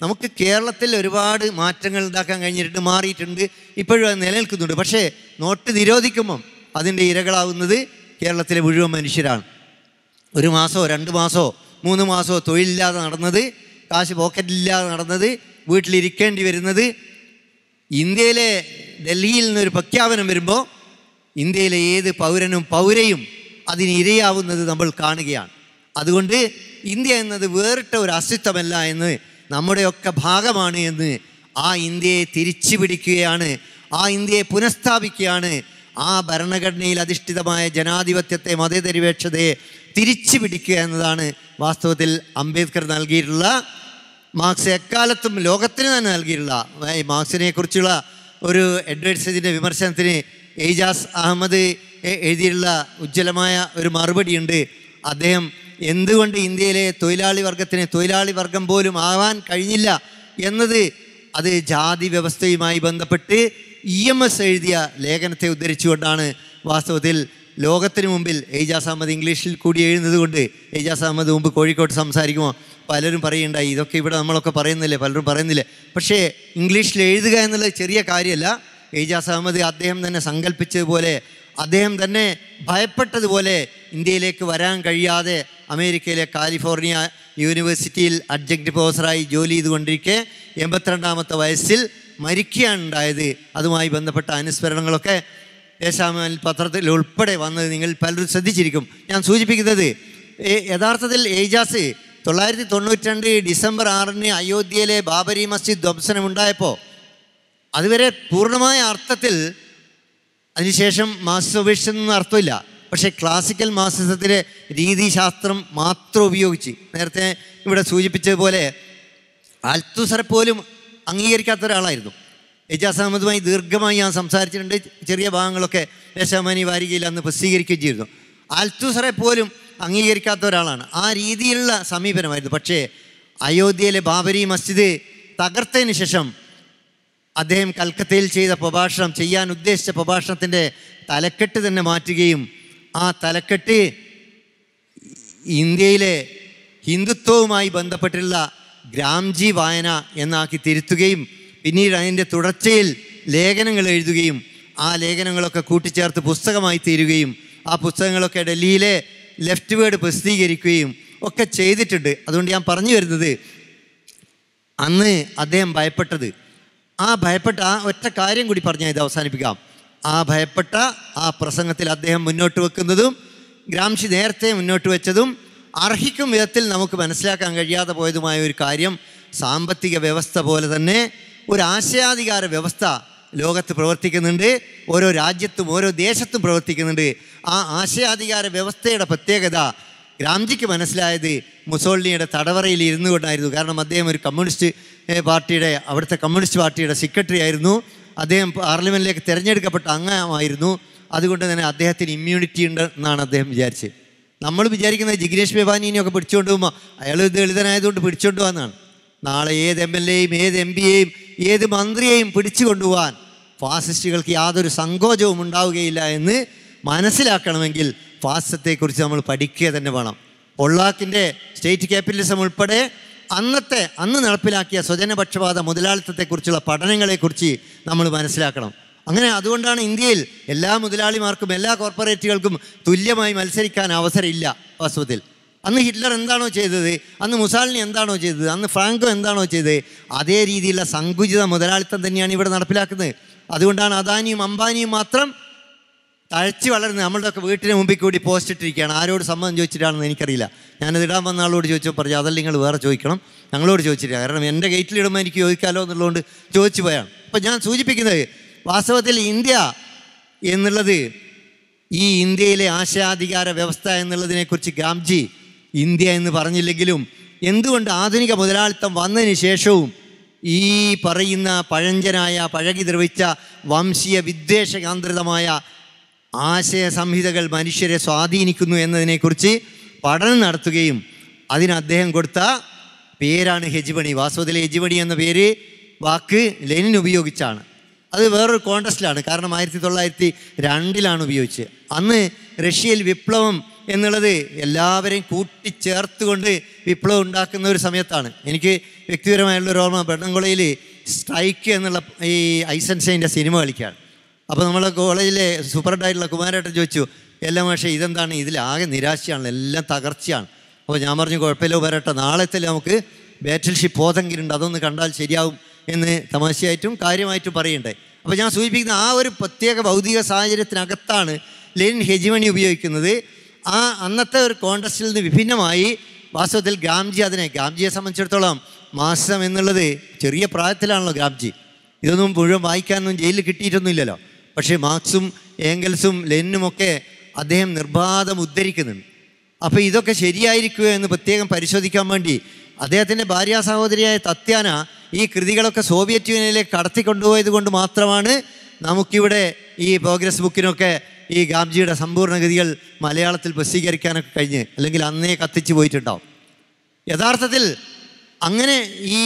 നമുക്ക് കേരളത്തിൽ ഒരുപാട് മാറ്റങ്ങൾ ഉണ്ടാക്കാൻ കഴിഞ്ഞിട്ടുണ്ട് മാറിയിട്ടുണ്ട് ഇപ്പോഴും അത് നിലനിൽക്കുന്നുണ്ട് പക്ഷേ നോട്ട് നിരോധിക്കുമ്പം അതിൻ്റെ ഇരകളാവുന്നത് കേരളത്തിലെ മുഴുവൻ മനുഷ്യരാണ് ഒരു മാസമോ രണ്ട് മാസമോ മൂന്ന് മാസമോ തൊഴിലില്ലാതെ നടന്നത് കാശ് പോക്കറ്റില്ലാതെ നടന്നത് വീട്ടിലിരിക്കേണ്ടി വരുന്നത് ഇന്ത്യയിലെ ഡൽഹിയിൽ നിന്നൊരു പ്രഖ്യാപനം വരുമ്പോൾ ഇന്ത്യയിലെ ഏത് പൗരനും പൗരയും അതിന് ഇരയാവുന്നത് നമ്മൾ കാണുകയാണ് അതുകൊണ്ട് ഇന്ത്യ എന്നത് വേറിട്ട ഒരു അസ്തിത്വമല്ല എന്ന് നമ്മുടെയൊക്കെ ഭാഗമാണ് എന്ന് ആ ഇന്ത്യയെ തിരിച്ചു പിടിക്കുകയാണ് ആ ഇന്ത്യയെ പുനഃസ്ഥാപിക്കുകയാണ് ആ ഭരണഘടനയിൽ അധിഷ്ഠിതമായ ജനാധിപത്യത്തെ മതനിരപേക്ഷതയെ തിരിച്ചു പിടിക്കുക എന്നതാണ് വാസ്തവത്തിൽ അംബേദ്കർ നൽകിയിട്ടുള്ള മാർക്സ് എക്കാലത്തും ലോകത്തിന് തന്നെ നൽകിയിട്ടുള്ള മാർക്സിനെ കുറിച്ചുള്ള ഒരു എഡ്വേഡ്സിൻ്റെ വിമർശനത്തിന് ഏജാസ് അഹമ്മദ് എഴുതിയിട്ടുള്ള ഉജ്ജ്വലമായ ഒരു മറുപടിയുണ്ട് അദ്ദേഹം എന്തുകൊണ്ട് ഇന്ത്യയിലെ തൊഴിലാളി വർഗത്തിന് തൊഴിലാളി വർഗം പോലും ആവാൻ കഴിഞ്ഞില്ല എന്നത് അത് ജാതി വ്യവസ്ഥയുമായി ബന്ധപ്പെട്ട് ഇ എം എസ് എഴുതിയ ലേഖനത്തെ ഉദ്ധരിച്ചുകൊണ്ടാണ് വാസ്തവത്തിൽ ലോകത്തിന് മുമ്പിൽ ഏജാസ് അഹമ്മദ് ഇംഗ്ലീഷിൽ കൂടി എഴുതുന്നത് കൊണ്ട് എയ്ജാസ് അഹമ്മദ് മുമ്പ് കോഴിക്കോട്ട് സംസാരിക്കുമോ പലരും പറയുണ്ടായി ഇതൊക്കെ ഇവിടെ നമ്മളൊക്കെ പറയുന്നില്ലേ പലരും പറയുന്നില്ലേ പക്ഷേ ഇംഗ്ലീഷിൽ എഴുതുക എന്നുള്ളത് ചെറിയ കാര്യമല്ല ഏജാസ് അഹമ്മദ് അദ്ദേഹം തന്നെ സങ്കല്പിച്ചതുപോലെ അദ്ദേഹം തന്നെ ഭയപ്പെട്ടതുപോലെ ഇന്ത്യയിലേക്ക് വരാൻ കഴിയാതെ അമേരിക്കയിലെ കാലിഫോർണിയ യൂണിവേഴ്സിറ്റിയിൽ അഡ്ജക്റ്റ് പ്രൊഫസറായി ജോലി ചെയ്തുകൊണ്ടിരിക്കെ എൺപത്തിരണ്ടാമത്തെ വയസ്സിൽ മരിക്കുകയാണ് ഉണ്ടായത് അതുമായി ബന്ധപ്പെട്ട അനുസ്മരണങ്ങളൊക്കെ ദേശാമൽ പത്രത്തിൽ ഉൾപ്പെടെ വന്നത് നിങ്ങൾ പലരും ശ്രദ്ധിച്ചിരിക്കും ഞാൻ സൂചിപ്പിക്കുന്നത് യഥാർത്ഥത്തിൽ ഏജാസ് തൊള്ളായിരത്തി രണ്ട് ഡിസംബർ ആറിന് അയോധ്യയിലെ ബാബരി മസ്ജിദ് ധ്വംസനം ഉണ്ടായപ്പോൾ അതുവരെ പൂർണ്ണമായ അർത്ഥത്തിൽ അതിനുശേഷം മാർസിസം അർത്ഥമില്ല പക്ഷേ ക്ലാസിക്കൽ മാസത്തിലെ രീതിശാസ്ത്രം മാത്രം ഉപയോഗിച്ച് നേരത്തെ ഇവിടെ സൂചിപ്പിച്ചതുപോലെ അൽത്തുസർ പോലും അംഗീകരിക്കാത്ത ഒരാളായിരുന്നു എജാസ് അഹമ്മദുമായി ദീർഘമായി ഞാൻ സംസാരിച്ചിട്ടുണ്ട് ചെറിയ ഭാഗങ്ങളൊക്കെ ദേശാമാനി വാരികയിൽ അന്ന് പ്രസിദ്ധീകരിക്കുകയും ചെയ്തിരുന്നു അൽത്തുസറെ പോലും അംഗീകരിക്കാത്ത ഒരാളാണ് ആ രീതിയിലുള്ള സമീപനമായിരുന്നു പക്ഷേ അയോധ്യയിലെ ബാബരി മസ്ജിദ് തകർത്തതിന് ശേഷം അദ്ദേഹം കൽക്കത്തയിൽ ചെയ്ത പ്രഭാഷണം ചെയ്യാൻ ഉദ്ദേശിച്ച പ്രഭാഷണത്തിൻ്റെ തലക്കെട്ട് തന്നെ മാറ്റുകയും ആ തലക്കെട്ട് ഇന്ത്യയിലെ ഹിന്ദുത്വവുമായി ബന്ധപ്പെട്ടുള്ള ഗ്രാംജി വായന എന്നാക്കി തിരുത്തുകയും പിന്നീട് അതിൻ്റെ തുടർച്ചയിൽ ലേഖനങ്ങൾ എഴുതുകയും ആ ലേഖനങ്ങളൊക്കെ കൂട്ടിച്ചേർത്ത് പുസ്തകമായി തീരുകയും ആ പുസ്തകങ്ങളൊക്കെ ഡൽഹിയിലെ ലെഫ്റ്റ് വേർഡ് പ്രസിദ്ധീകരിക്കുകയും ഒക്കെ ചെയ്തിട്ടുണ്ട് അതുകൊണ്ട് ഞാൻ പറഞ്ഞു വരുന്നത് അന്ന് അദ്ദേഹം ഭയപ്പെട്ടത് ആ ഭയപ്പെട്ട ആ ഒറ്റ കാര്യം കൂടി പറഞ്ഞാൽ ഇത് അവസാനിപ്പിക്കാം ആ ഭയപ്പെട്ട ആ പ്രസംഗത്തിൽ അദ്ദേഹം മുന്നോട്ട് വെക്കുന്നതും ഗ്രാംഷി നേരത്തെ മുന്നോട്ട് വെച്ചതും അർഹിക്കും വിധത്തിൽ നമുക്ക് മനസ്സിലാക്കാൻ കഴിയാതെ പോയതുമായ ഒരു കാര്യം സാമ്പത്തിക വ്യവസ്ഥ പോലെ തന്നെ ഒരു ആശയാധികാര വ്യവസ്ഥ ലോകത്ത് പ്രവർത്തിക്കുന്നുണ്ട് ഓരോ രാജ്യത്തും ഓരോ ദേശത്തും പ്രവർത്തിക്കുന്നുണ്ട് ആ ആശയാധികാര വ്യവസ്ഥയുടെ പ്രത്യേകത ഗ്രാംജിക്ക് മനസ്സിലായത് മുസോളിനിയുടെ തടവറയിൽ ഇരുന്നു കൊണ്ടായിരുന്നു കാരണം അദ്ദേഹം ഒരു കമ്മ്യൂണിസ്റ്റ് പാർട്ടിയുടെ അവിടുത്തെ കമ്മ്യൂണിസ്റ്റ് പാർട്ടിയുടെ സെക്രട്ടറി ആയിരുന്നു അദ്ദേഹം പാർലമെൻറ്റിലേക്ക് തിരഞ്ഞെടുക്കപ്പെട്ട അംഗമായിരുന്നു അതുകൊണ്ട് തന്നെ അദ്ദേഹത്തിന് ഇമ്മ്യൂണിറ്റി ഉണ്ട് എന്നാണ് അദ്ദേഹം വിചാരിച്ചത് നമ്മൾ വിചാരിക്കുന്നത് ജിഗ്നേഷ് ബെബാനിനെയൊക്കെ പിടിച്ചുകൊണ്ട് പോകുമ്പോൾ അയാൾ ദളിതനായതുകൊണ്ട് പിടിച്ചുകൊണ്ട് പോകാമെന്നാണ് നാളെ ഏത് എം എൽ എയും ഏത് എം പിയെയും ഏത് മന്ത്രിയെയും പിടിച്ചു കൊണ്ടുപോകാൻ ഫാസിസ്റ്റുകൾക്ക് യാതൊരു സങ്കോചവും ഉണ്ടാവുകയില്ല എന്ന് മനസ്സിലാക്കണമെങ്കിൽ ഫാസിസത്തെക്കുറിച്ച് നമ്മൾ പഠിക്കുക തന്നെ വേണം ഒള്ളാക്കിൻ്റെ സ്റ്റേറ്റ് ക്യാപിറ്റലിസം ഉൾപ്പെടെ അന്നത്തെ അന്ന് നടപ്പിലാക്കിയ സ്വജനപക്ഷപാത മുതലാളിത്തത്തെക്കുറിച്ചുള്ള പഠനങ്ങളെക്കുറിച്ച് നമ്മൾ മനസ്സിലാക്കണം അങ്ങനെ അതുകൊണ്ടാണ് ഇന്ത്യയിൽ എല്ലാ മുതലാളിമാർക്കും എല്ലാ കോർപ്പറേറ്റുകൾക്കും തുല്യമായി മത്സരിക്കാൻ അവസരമില്ല വാസ്തവത്തിൽ അന്ന് ഹിറ്റ്ലർ എന്താണോ ചെയ്തത് അന്ന് മുസാലിനി എന്താണോ ചെയ്തത് അന്ന് ഫ്രാങ്കോ എന്താണോ ചെയ്തത് അതേ രീതിയിലുള്ള സങ്കുചിത മുതലാളിത്തം തന്നെയാണ് ഇവിടെ നടപ്പിലാക്കുന്നത് അതുകൊണ്ടാണ് അദാനിയും അംബാനിയും മാത്രം തഴച്ചു വളരുന്നത് നമ്മളുടെയൊക്കെ വീട്ടിന് മുമ്പിൽ കൂടി പോസ്റ്റ് ഇട്ടിരിക്കുകയാണ് ആരോട് സമ്മതം ചോദിച്ചിട്ടാണെന്ന് എനിക്കറിയില്ല ഞാനത് ഇടാൻ വന്ന ആളോട് ചോദിച്ചോ പറഞ്ഞു അതല്ല നിങ്ങൾ വേറെ ചോദിക്കണം ഞങ്ങളോട് ചോദിച്ചിട്ട് കാരണം എൻ്റെ ഗേറ്റിലിടുമ്പോൾ എനിക്ക് ചോദിക്കാമല്ലോ എന്നുള്ളതുകൊണ്ട് ചോദിച്ചു പോയാണ് അപ്പം ഞാൻ സൂചിപ്പിക്കുന്നത് വാസ്തവത്തിൽ ഇന്ത്യ എന്നുള്ളത് ഈ ഇന്ത്യയിലെ ആശയാധികാര വ്യവസ്ഥ എന്നുള്ളതിനെക്കുറിച്ച് ഗാംജി ഇന്ത്യ എന്ന് പറഞ്ഞില്ലെങ്കിലും എന്തുകൊണ്ട് ആധുനിക മുതലാളിത്തം വന്നതിന് ശേഷവും ഈ പറയുന്ന പഴഞ്ചനായ പഴകി ദ്രവിച്ച വംശീയ വിദ്വേഷകാന്ത്രിതമായ ആശയ സംഹിതകൾ മനുഷ്യരെ സ്വാധീനിക്കുന്നു എന്നതിനെക്കുറിച്ച് പഠനം നടത്തുകയും അതിന് അദ്ദേഹം കൊടുത്ത പേരാണ് ഹെജിമണി വാസ്തവത്തിലെ ഹെജിമണി എന്ന പേര് വാക്ക് ലെനിൻ ഉപയോഗിച്ചാണ് അത് വേറൊരു കോണ്ടസ്റ്റിലാണ് കാരണം ആയിരത്തി തൊള്ളായിരത്തി രണ്ടിലാണ് ഉപയോഗിച്ചത് അന്ന് റഷ്യയിൽ വിപ്ലവം എന്നുള്ളത് എല്ലാവരെയും കൂട്ടിച്ചേർത്തുകൊണ്ട് വിപ്ലവം ഉണ്ടാക്കുന്ന ഒരു സമയത്താണ് എനിക്ക് വ്യക്തിപരമായുള്ള ഒരു ഓർമ്മ പെണ്ണംകുളയിൽ സ്ട്രൈക്ക് എന്നുള്ള ഈ ഐസൻസൈൻ്റെ സിനിമ കളിക്കുകയാണ് അപ്പോൾ നമ്മളെ കോളേജിലെ സൂപ്രണ്ടായിട്ടുള്ള കുമാരേട്ടൻ ചോദിച്ചു എല്ലാം പക്ഷേ ഇതെന്താണ് ഇതിലാകെ നിരാശയാണ് എല്ലാം തകർച്ചയാണ് അപ്പോൾ ഞാൻ പറഞ്ഞു കുഴപ്പമില്ല കുമാരേട്ട നാളത്തിൽ നമുക്ക് ബാറ്റിൽ ഷിപ്പ് അതൊന്ന് കണ്ടാൽ ശരിയാവും എന്ന് തമാശയായിട്ടും കാര്യമായിട്ടും പറയണ്ടേ അപ്പോൾ ഞാൻ സൂചിപ്പിക്കുന്ന ആ ഒരു പ്രത്യേക ഭൗതിക സാഹചര്യത്തിനകത്താണ് ലെനിൻ ഹെജിമണി ഉപയോഗിക്കുന്നത് ആ അന്നത്തെ ഒരു കോൺടസ്റ്റിൽ നിന്ന് വിഭിന്നമായി വാസ്തവത്തിൽ ഗാംജി അതിനെ ഗാംജിയെ സംബന്ധിച്ചിടത്തോളം മാസം എന്നുള്ളത് ചെറിയ പ്രായത്തിലാണല്ലോ ഗാംജി ഇതൊന്നും മുഴുവൻ വായിക്കാനൊന്നും ജയിലിൽ കിട്ടിയിട്ടൊന്നുമില്ലല്ലോ പക്ഷേ മാർക്സും ഏംഗൽസും ഒക്കെ അദ്ദേഹം നിർബാധം ഉദ്ധരിക്കുന്നുണ്ട് അപ്പോൾ ഇതൊക്കെ ശരിയായിരിക്കുമോ എന്ന് പ്രത്യേകം പരിശോധിക്കാൻ വേണ്ടി അദ്ദേഹത്തിൻ്റെ ഭാര്യാ സഹോദരിയായ തത്യാന ഈ കൃതികളൊക്കെ സോവിയറ്റ് യൂണിയനിലേക്ക് കടത്തിക്കൊണ്ടുപോയത് കൊണ്ട് മാത്രമാണ് നമുക്കിവിടെ ഈ പ്രോഗ്രസ് ബുക്കിനൊക്കെ ഈ ഗാംജിയുടെ സമ്പൂർണ്ണഗതികൾ മലയാളത്തിൽ പ്രസിദ്ധീകരിക്കാനൊക്കെ കഴിഞ്ഞ് അല്ലെങ്കിൽ അന്നേ കത്തിച്ചു പോയിട്ടുണ്ടാവും യഥാർത്ഥത്തിൽ അങ്ങനെ ഈ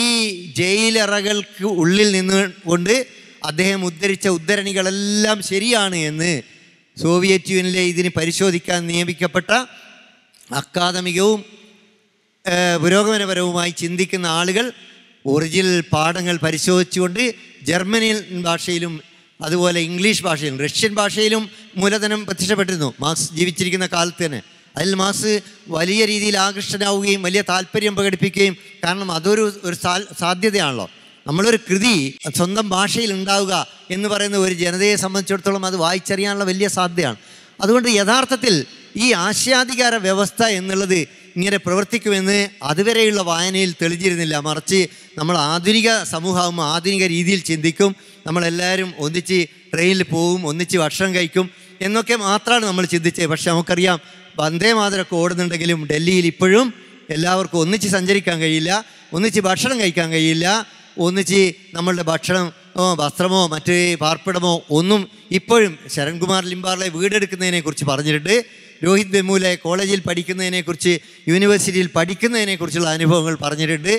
ജയിലറകൾക്ക് ഉള്ളിൽ നിന്നുകൊണ്ട് അദ്ദേഹം ഉദ്ധരിച്ച ഉദ്ധരണികളെല്ലാം ശരിയാണ് എന്ന് സോവിയറ്റ് യൂണിയനിലെ ഇതിന് പരിശോധിക്കാൻ നിയമിക്കപ്പെട്ട അക്കാദമികവും പുരോഗമനപരവുമായി ചിന്തിക്കുന്ന ആളുകൾ ഒറിജിനൽ പാഠങ്ങൾ പരിശോധിച്ചുകൊണ്ട് ജർമ്മനിയൻ ഭാഷയിലും അതുപോലെ ഇംഗ്ലീഷ് ഭാഷയിലും റഷ്യൻ ഭാഷയിലും മൂലധനം പ്രത്യക്ഷപ്പെട്ടിരുന്നു മാർക്സ് ജീവിച്ചിരിക്കുന്ന കാലത്ത് തന്നെ അതിൽ മാർക്സ് വലിയ രീതിയിൽ ആകൃഷ്ടനാവുകയും വലിയ താല്പര്യം പ്രകടിപ്പിക്കുകയും കാരണം അതൊരു ഒരു സാധ്യതയാണല്ലോ നമ്മളൊരു കൃതി സ്വന്തം ഭാഷയിൽ ഉണ്ടാവുക എന്ന് പറയുന്ന ഒരു ജനതയെ സംബന്ധിച്ചിടത്തോളം അത് വായിച്ചറിയാനുള്ള വലിയ സാധ്യതയാണ് അതുകൊണ്ട് യഥാർത്ഥത്തിൽ ഈ ആശയാധികാര വ്യവസ്ഥ എന്നുള്ളത് ഇങ്ങനെ പ്രവർത്തിക്കുമെന്ന് അതുവരെയുള്ള വായനയിൽ തെളിഞ്ഞിരുന്നില്ല മറിച്ച് നമ്മൾ ആധുനിക സമൂഹവും ആധുനിക രീതിയിൽ ചിന്തിക്കും നമ്മളെല്ലാവരും ഒന്നിച്ച് ട്രെയിനിൽ പോവും ഒന്നിച്ച് ഭക്ഷണം കഴിക്കും എന്നൊക്കെ മാത്രമാണ് നമ്മൾ ചിന്തിച്ചത് പക്ഷെ നമുക്കറിയാം വന്ദേ മാതരൊക്കെ ഓടുന്നുണ്ടെങ്കിലും ഡൽഹിയിൽ ഇപ്പോഴും എല്ലാവർക്കും ഒന്നിച്ച് സഞ്ചരിക്കാൻ കഴിയില്ല ഒന്നിച്ച് ഭക്ഷണം കഴിക്കാൻ കഴിയില്ല ഒന്നിച്ച് നമ്മളുടെ ഭക്ഷണം വസ്ത്രമോ മറ്റ് പാർപ്പിടമോ ഒന്നും ഇപ്പോഴും ശരൺകുമാർ ലിംബാറിലെ കുറിച്ച് പറഞ്ഞിട്ടുണ്ട് രോഹിത് വെമൂലെ കോളേജിൽ പഠിക്കുന്നതിനെക്കുറിച്ച് യൂണിവേഴ്സിറ്റിയിൽ പഠിക്കുന്നതിനെക്കുറിച്ചുള്ള അനുഭവങ്ങൾ പറഞ്ഞിട്ടുണ്ട്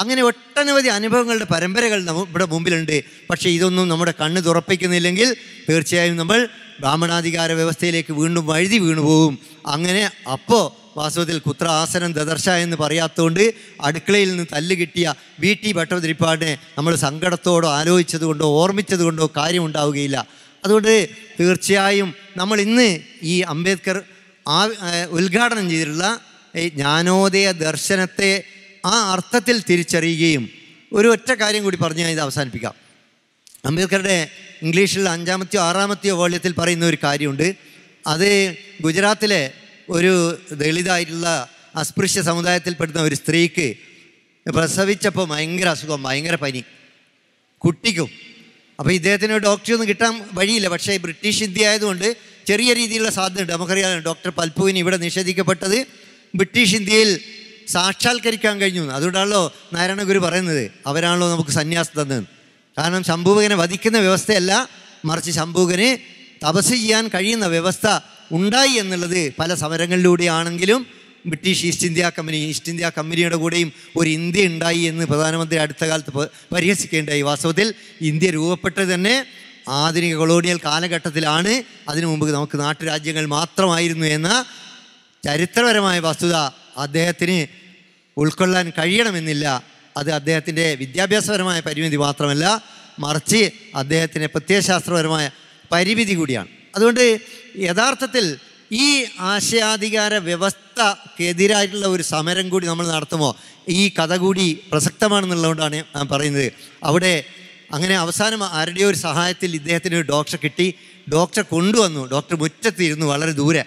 അങ്ങനെ ഒട്ടനവധി അനുഭവങ്ങളുടെ പരമ്പരകൾ നമ്മുടെ മുമ്പിലുണ്ട് പക്ഷേ ഇതൊന്നും നമ്മുടെ കണ്ണ് തുറപ്പിക്കുന്നില്ലെങ്കിൽ തീർച്ചയായും നമ്മൾ ബ്രാഹ്മണാധികാര വ്യവസ്ഥയിലേക്ക് വീണ്ടും വഴുതി വീണുപോകും അങ്ങനെ അപ്പോൾ വാസ്തവത്തിൽ കുത്ര ആസനം ദദർശ എന്ന് പറയാത്തതുകൊണ്ട് അടുക്കളയിൽ നിന്ന് തല്ല് കിട്ടിയ വി ടി ഭട്ടതിരിപ്പാടിനെ നമ്മൾ സങ്കടത്തോടോ ആലോചിച്ചതുകൊണ്ടോ ഓർമ്മിച്ചതുകൊണ്ടോ കാര്യമുണ്ടാവുകയില്ല അതുകൊണ്ട് തീർച്ചയായും നമ്മൾ ഇന്ന് ഈ അംബേദ്കർ ആ ഉദ്ഘാടനം ചെയ്തിട്ടുള്ള ഈ ജ്ഞാനോദയ ദർശനത്തെ ആ അർത്ഥത്തിൽ തിരിച്ചറിയുകയും ഒരു ഒറ്റ കാര്യം കൂടി പറഞ്ഞ് ഞാൻ ഇത് അവസാനിപ്പിക്കാം അംബേദ്കറുടെ ഇംഗ്ലീഷിൽ അഞ്ചാമത്തെയോ ആറാമത്തെയോ വോള്യത്തിൽ പറയുന്ന ഒരു കാര്യമുണ്ട് അത് ഗുജറാത്തിലെ ഒരു ദളിതായിട്ടുള്ള അസ്പൃശ്യ സമുദായത്തിൽപ്പെടുന്ന ഒരു സ്ത്രീക്ക് പ്രസവിച്ചപ്പോൾ ഭയങ്കര അസുഖം ഭയങ്കര പനി കുട്ടിക്കും അപ്പോൾ ഇദ്ദേഹത്തിന് ഡോക്ടറൊന്നും കിട്ടാൻ വഴിയില്ല പക്ഷേ ബ്രിട്ടീഷ് ഇന്ത്യ ആയതുകൊണ്ട് ചെറിയ രീതിയിലുള്ള സാധ്യതയുണ്ട് നമുക്കറിയാം ഡോക്ടർ പൽപുവിന് ഇവിടെ നിഷേധിക്കപ്പെട്ടത് ബ്രിട്ടീഷ് ഇന്ത്യയിൽ സാക്ഷാത്കരിക്കാൻ കഴിഞ്ഞു അതുകൊണ്ടാണല്ലോ നാരായണ ഗുരു പറയുന്നത് അവരാണല്ലോ നമുക്ക് സന്യാസം തന്നത് കാരണം ശംഭൂകനെ വധിക്കുന്ന വ്യവസ്ഥയല്ല മറിച്ച് ശംഭൂകന് തപസ് ചെയ്യാൻ കഴിയുന്ന വ്യവസ്ഥ ഉണ്ടായി എന്നുള്ളത് പല സമരങ്ങളിലൂടെയാണെങ്കിലും British East India company East India കമ്പനിയുടെ കൂടെയും ഒരു ഇന്ത്യ ഉണ്ടായി എന്ന് പ്രധാനമന്ത്രി അടുത്ത കാലത്ത് പരിഹസിക്കേണ്ടായി വാസ്തവത്തിൽ ഇന്ത്യ രൂപപ്പെട്ടത് തന്നെ ആധുനിക കൊളോണിയൽ കാലഘട്ടത്തിലാണ് അതിനു മുമ്പ് നമുക്ക് നാട്ടുരാജ്യങ്ങൾ മാത്രമായിരുന്നു എന്ന ചരിത്രപരമായ വസ്തുത അദ്ദേഹത്തിന് ഉൾക്കൊള്ളാൻ കഴിയണമെന്നില്ല അത് അദ്ദേഹത്തിൻ്റെ വിദ്യാഭ്യാസപരമായ പരിമിതി മാത്രമല്ല മറിച്ച് അദ്ദേഹത്തിൻ്റെ പ്രത്യയശാസ്ത്രപരമായ പരിമിതി കൂടിയാണ് അതുകൊണ്ട് യഥാർത്ഥത്തിൽ ഈ ആശയാധികാര വ്യവസ്ഥക്കെതിരായിട്ടുള്ള ഒരു സമരം കൂടി നമ്മൾ നടത്തുമോ ഈ കഥ കൂടി പ്രസക്തമാണെന്നുള്ളതുകൊണ്ടാണ് ഞാൻ പറയുന്നത് അവിടെ അങ്ങനെ അവസാനം ആരുടെ ഒരു സഹായത്തിൽ ഇദ്ദേഹത്തിന് ഒരു ഡോക്ടറെ കിട്ടി ഡോക്ടറെ കൊണ്ടുവന്നു ഡോക്ടർ മുറ്റത്തിരുന്നു വളരെ ദൂരെ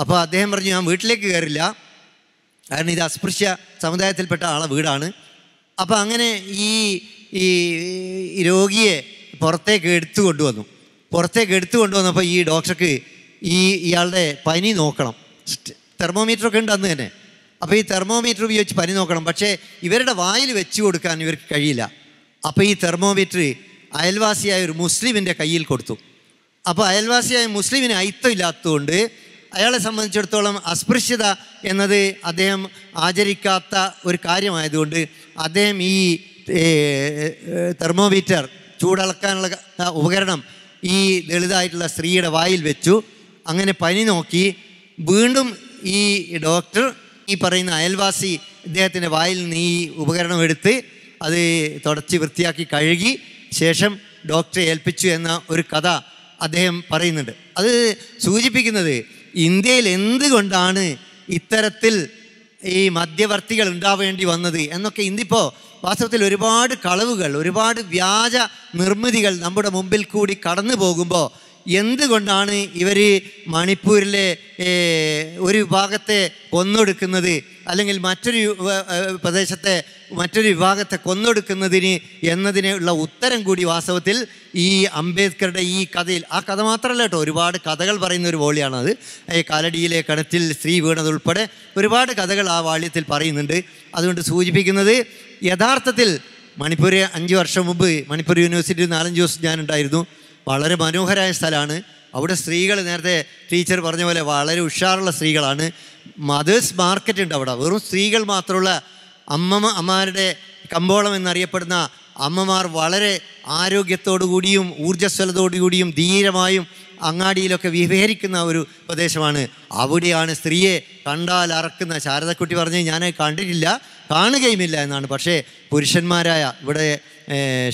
അപ്പോൾ അദ്ദേഹം പറഞ്ഞു ഞാൻ വീട്ടിലേക്ക് കയറില്ല കാരണം ഇത് അസ്പൃശ്യ സമുദായത്തിൽപ്പെട്ട ആളെ വീടാണ് അപ്പോൾ അങ്ങനെ ഈ ഈ രോഗിയെ പുറത്തേക്ക് എടുത്തു കൊണ്ടുവന്നു പുറത്തേക്ക് എടുത്തു കൊണ്ടുവന്നപ്പോൾ ഈ ഡോക്ടർക്ക് ഈ ഇയാളുടെ പനി നോക്കണം തെർമോമീറ്ററൊക്കെ ഉണ്ട് അന്ന് തന്നെ അപ്പോൾ ഈ തെർമോമീറ്റർ ഉപയോഗിച്ച് പനി നോക്കണം പക്ഷേ ഇവരുടെ വായിൽ വെച്ച് കൊടുക്കാൻ ഇവർക്ക് കഴിയില്ല അപ്പോൾ ഈ തെർമോമീറ്റർ അയൽവാസിയായ ഒരു മുസ്ലിമിൻ്റെ കയ്യിൽ കൊടുത്തു അപ്പോൾ അയൽവാസിയായ മുസ്ലിമിന് ഇല്ലാത്തതുകൊണ്ട് അയാളെ സംബന്ധിച്ചിടത്തോളം അസ്പൃശ്യത എന്നത് അദ്ദേഹം ആചരിക്കാത്ത ഒരു കാര്യമായതുകൊണ്ട് അദ്ദേഹം ഈ തെർമോമീറ്റർ ചൂടളക്കാനുള്ള ഉപകരണം ഈ ദളിതായിട്ടുള്ള സ്ത്രീയുടെ വായിൽ വെച്ചു അങ്ങനെ പനി നോക്കി വീണ്ടും ഈ ഡോക്ടർ ഈ പറയുന്ന അയൽവാസി ഇദ്ദേഹത്തിൻ്റെ വായിൽ നിന്ന് ഈ ഉപകരണം എടുത്ത് അത് തുടച്ച് വൃത്തിയാക്കി കഴുകി ശേഷം ഡോക്ടറെ ഏൽപ്പിച്ചു എന്ന ഒരു കഥ അദ്ദേഹം പറയുന്നുണ്ട് അത് സൂചിപ്പിക്കുന്നത് ഇന്ത്യയിൽ എന്തുകൊണ്ടാണ് ഇത്തരത്തിൽ ഈ മധ്യവർത്തികൾ ഉണ്ടാവേണ്ടി വന്നത് എന്നൊക്കെ ഇന്നിപ്പോൾ വാസ്തവത്തിൽ ഒരുപാട് കളവുകൾ ഒരുപാട് വ്യാജ നിർമ്മിതികൾ നമ്മുടെ മുമ്പിൽ കൂടി കടന്നു പോകുമ്പോൾ എന്തുകൊണ്ടാണ് ഇവർ മണിപ്പൂരിലെ ഒരു ഭാഗത്തെ കൊന്നൊടുക്കുന്നത് അല്ലെങ്കിൽ മറ്റൊരു പ്രദേശത്തെ മറ്റൊരു വിഭാഗത്തെ കൊന്നൊടുക്കുന്നതിന് എന്നതിനുള്ള ഉത്തരം കൂടി വാസ്തവത്തിൽ ഈ അംബേദ്കറുടെ ഈ കഥയിൽ ആ കഥ മാത്രമല്ല കേട്ടോ ഒരുപാട് കഥകൾ പറയുന്ന ഒരു വോളിയാണത് ഈ കാലടിയിലെ കണത്തിൽ സ്ത്രീ വീണതുൾപ്പെടെ ഒരുപാട് കഥകൾ ആ വാള്യത്തിൽ പറയുന്നുണ്ട് അതുകൊണ്ട് സൂചിപ്പിക്കുന്നത് യഥാർത്ഥത്തിൽ മണിപ്പൂർ അഞ്ച് വർഷം മുമ്പ് മണിപ്പൂർ യൂണിവേഴ്സിറ്റി നാലഞ്ച് ദിവസം ഞാനുണ്ടായിരുന്നു വളരെ മനോഹരമായ സ്ഥലമാണ് അവിടെ സ്ത്രീകൾ നേരത്തെ ടീച്ചർ പറഞ്ഞ പോലെ വളരെ ഉഷാറുള്ള സ്ത്രീകളാണ് മദേഴ്സ് മാർക്കറ്റ് ഉണ്ട് അവിടെ വെറും സ്ത്രീകൾ മാത്രമുള്ള അമ്മമ്മ അമ്മമാരുടെ കമ്പോളം എന്നറിയപ്പെടുന്ന അമ്മമാർ വളരെ ആരോഗ്യത്തോടുകൂടിയും ഊർജ്ജസ്വലതോടുകൂടിയും ധീരമായും അങ്ങാടിയിലൊക്കെ വിഹരിക്കുന്ന ഒരു പ്രദേശമാണ് അവിടെയാണ് സ്ത്രീയെ കണ്ടാൽ അറക്കുന്ന ശാരദക്കുട്ടി പറഞ്ഞ് ഞാൻ കണ്ടിട്ടില്ല കാണുകയുമില്ല എന്നാണ് പക്ഷേ പുരുഷന്മാരായ ഇവിടെ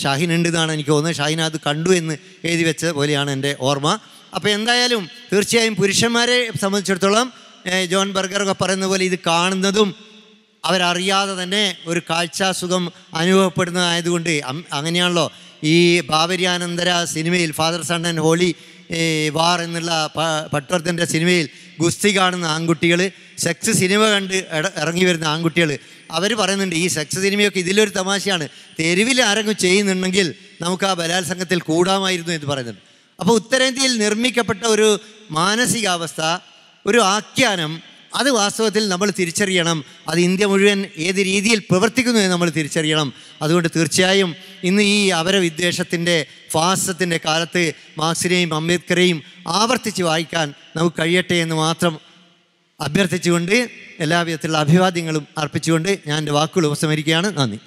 ഷാഹിൻ ഉണ്ട് എന്നാണ് എനിക്ക് തോന്നുന്നത് ഷാഹിൻ അത് കണ്ടു എന്ന് എഴുതി വെച്ച പോലെയാണ് എൻ്റെ ഓർമ്മ അപ്പോൾ എന്തായാലും തീർച്ചയായും പുരുഷന്മാരെ സംബന്ധിച്ചിടത്തോളം ജോൺ ബർഗറൊക്കെ പറയുന്ന പോലെ ഇത് കാണുന്നതും അവരറിയാതെ തന്നെ ഒരു കാഴ്ചാസുഖം അനുഭവപ്പെടുന്നതായതുകൊണ്ട് അങ്ങനെയാണല്ലോ ഈ ബാബരിയാനന്തര സിനിമയിൽ father son and holy war എന്നുള്ള പട്ടവർത്തിൻ്റെ സിനിമയിൽ ഗുസ്തി കാണുന്ന ആൺകുട്ടികൾ സെക്സ് സിനിമ കണ്ട് ഇറങ്ങി വരുന്ന ആൺകുട്ടികൾ അവർ പറയുന്നുണ്ട് ഈ സെക്സ് സിനിമയൊക്കെ ഇതിലൊരു തമാശയാണ് തെരുവിൽ ആരെങ്കിലും ചെയ്യുന്നുണ്ടെങ്കിൽ നമുക്ക് ആ ബലാത്സംഗത്തിൽ കൂടാമായിരുന്നു എന്ന് പറയുന്നുണ്ട് അപ്പോൾ ഉത്തരേന്ത്യയിൽ നിർമ്മിക്കപ്പെട്ട ഒരു മാനസികാവസ്ഥ ഒരു ആഖ്യാനം അത് വാസ്തവത്തിൽ നമ്മൾ തിരിച്ചറിയണം അത് ഇന്ത്യ മുഴുവൻ ഏത് രീതിയിൽ പ്രവർത്തിക്കുന്നു എന്ന് നമ്മൾ തിരിച്ചറിയണം അതുകൊണ്ട് തീർച്ചയായും ഇന്ന് ഈ അവരവിദ്വേഷത്തിൻ്റെ ഫാസത്തിൻ്റെ കാലത്ത് മാർക്സിനെയും അംബേദ്കറേയും ആവർത്തിച്ച് വായിക്കാൻ നമുക്ക് കഴിയട്ടെ എന്ന് മാത്രം അഭ്യർത്ഥിച്ചുകൊണ്ട് എല്ലാവിധത്തിലുള്ള അഭിവാദ്യങ്ങളും അർപ്പിച്ചുകൊണ്ട് ഞാൻ എൻ്റെ വാക്കുകൾ ഉപസംഹരിക്കുകയാണ് നന്ദി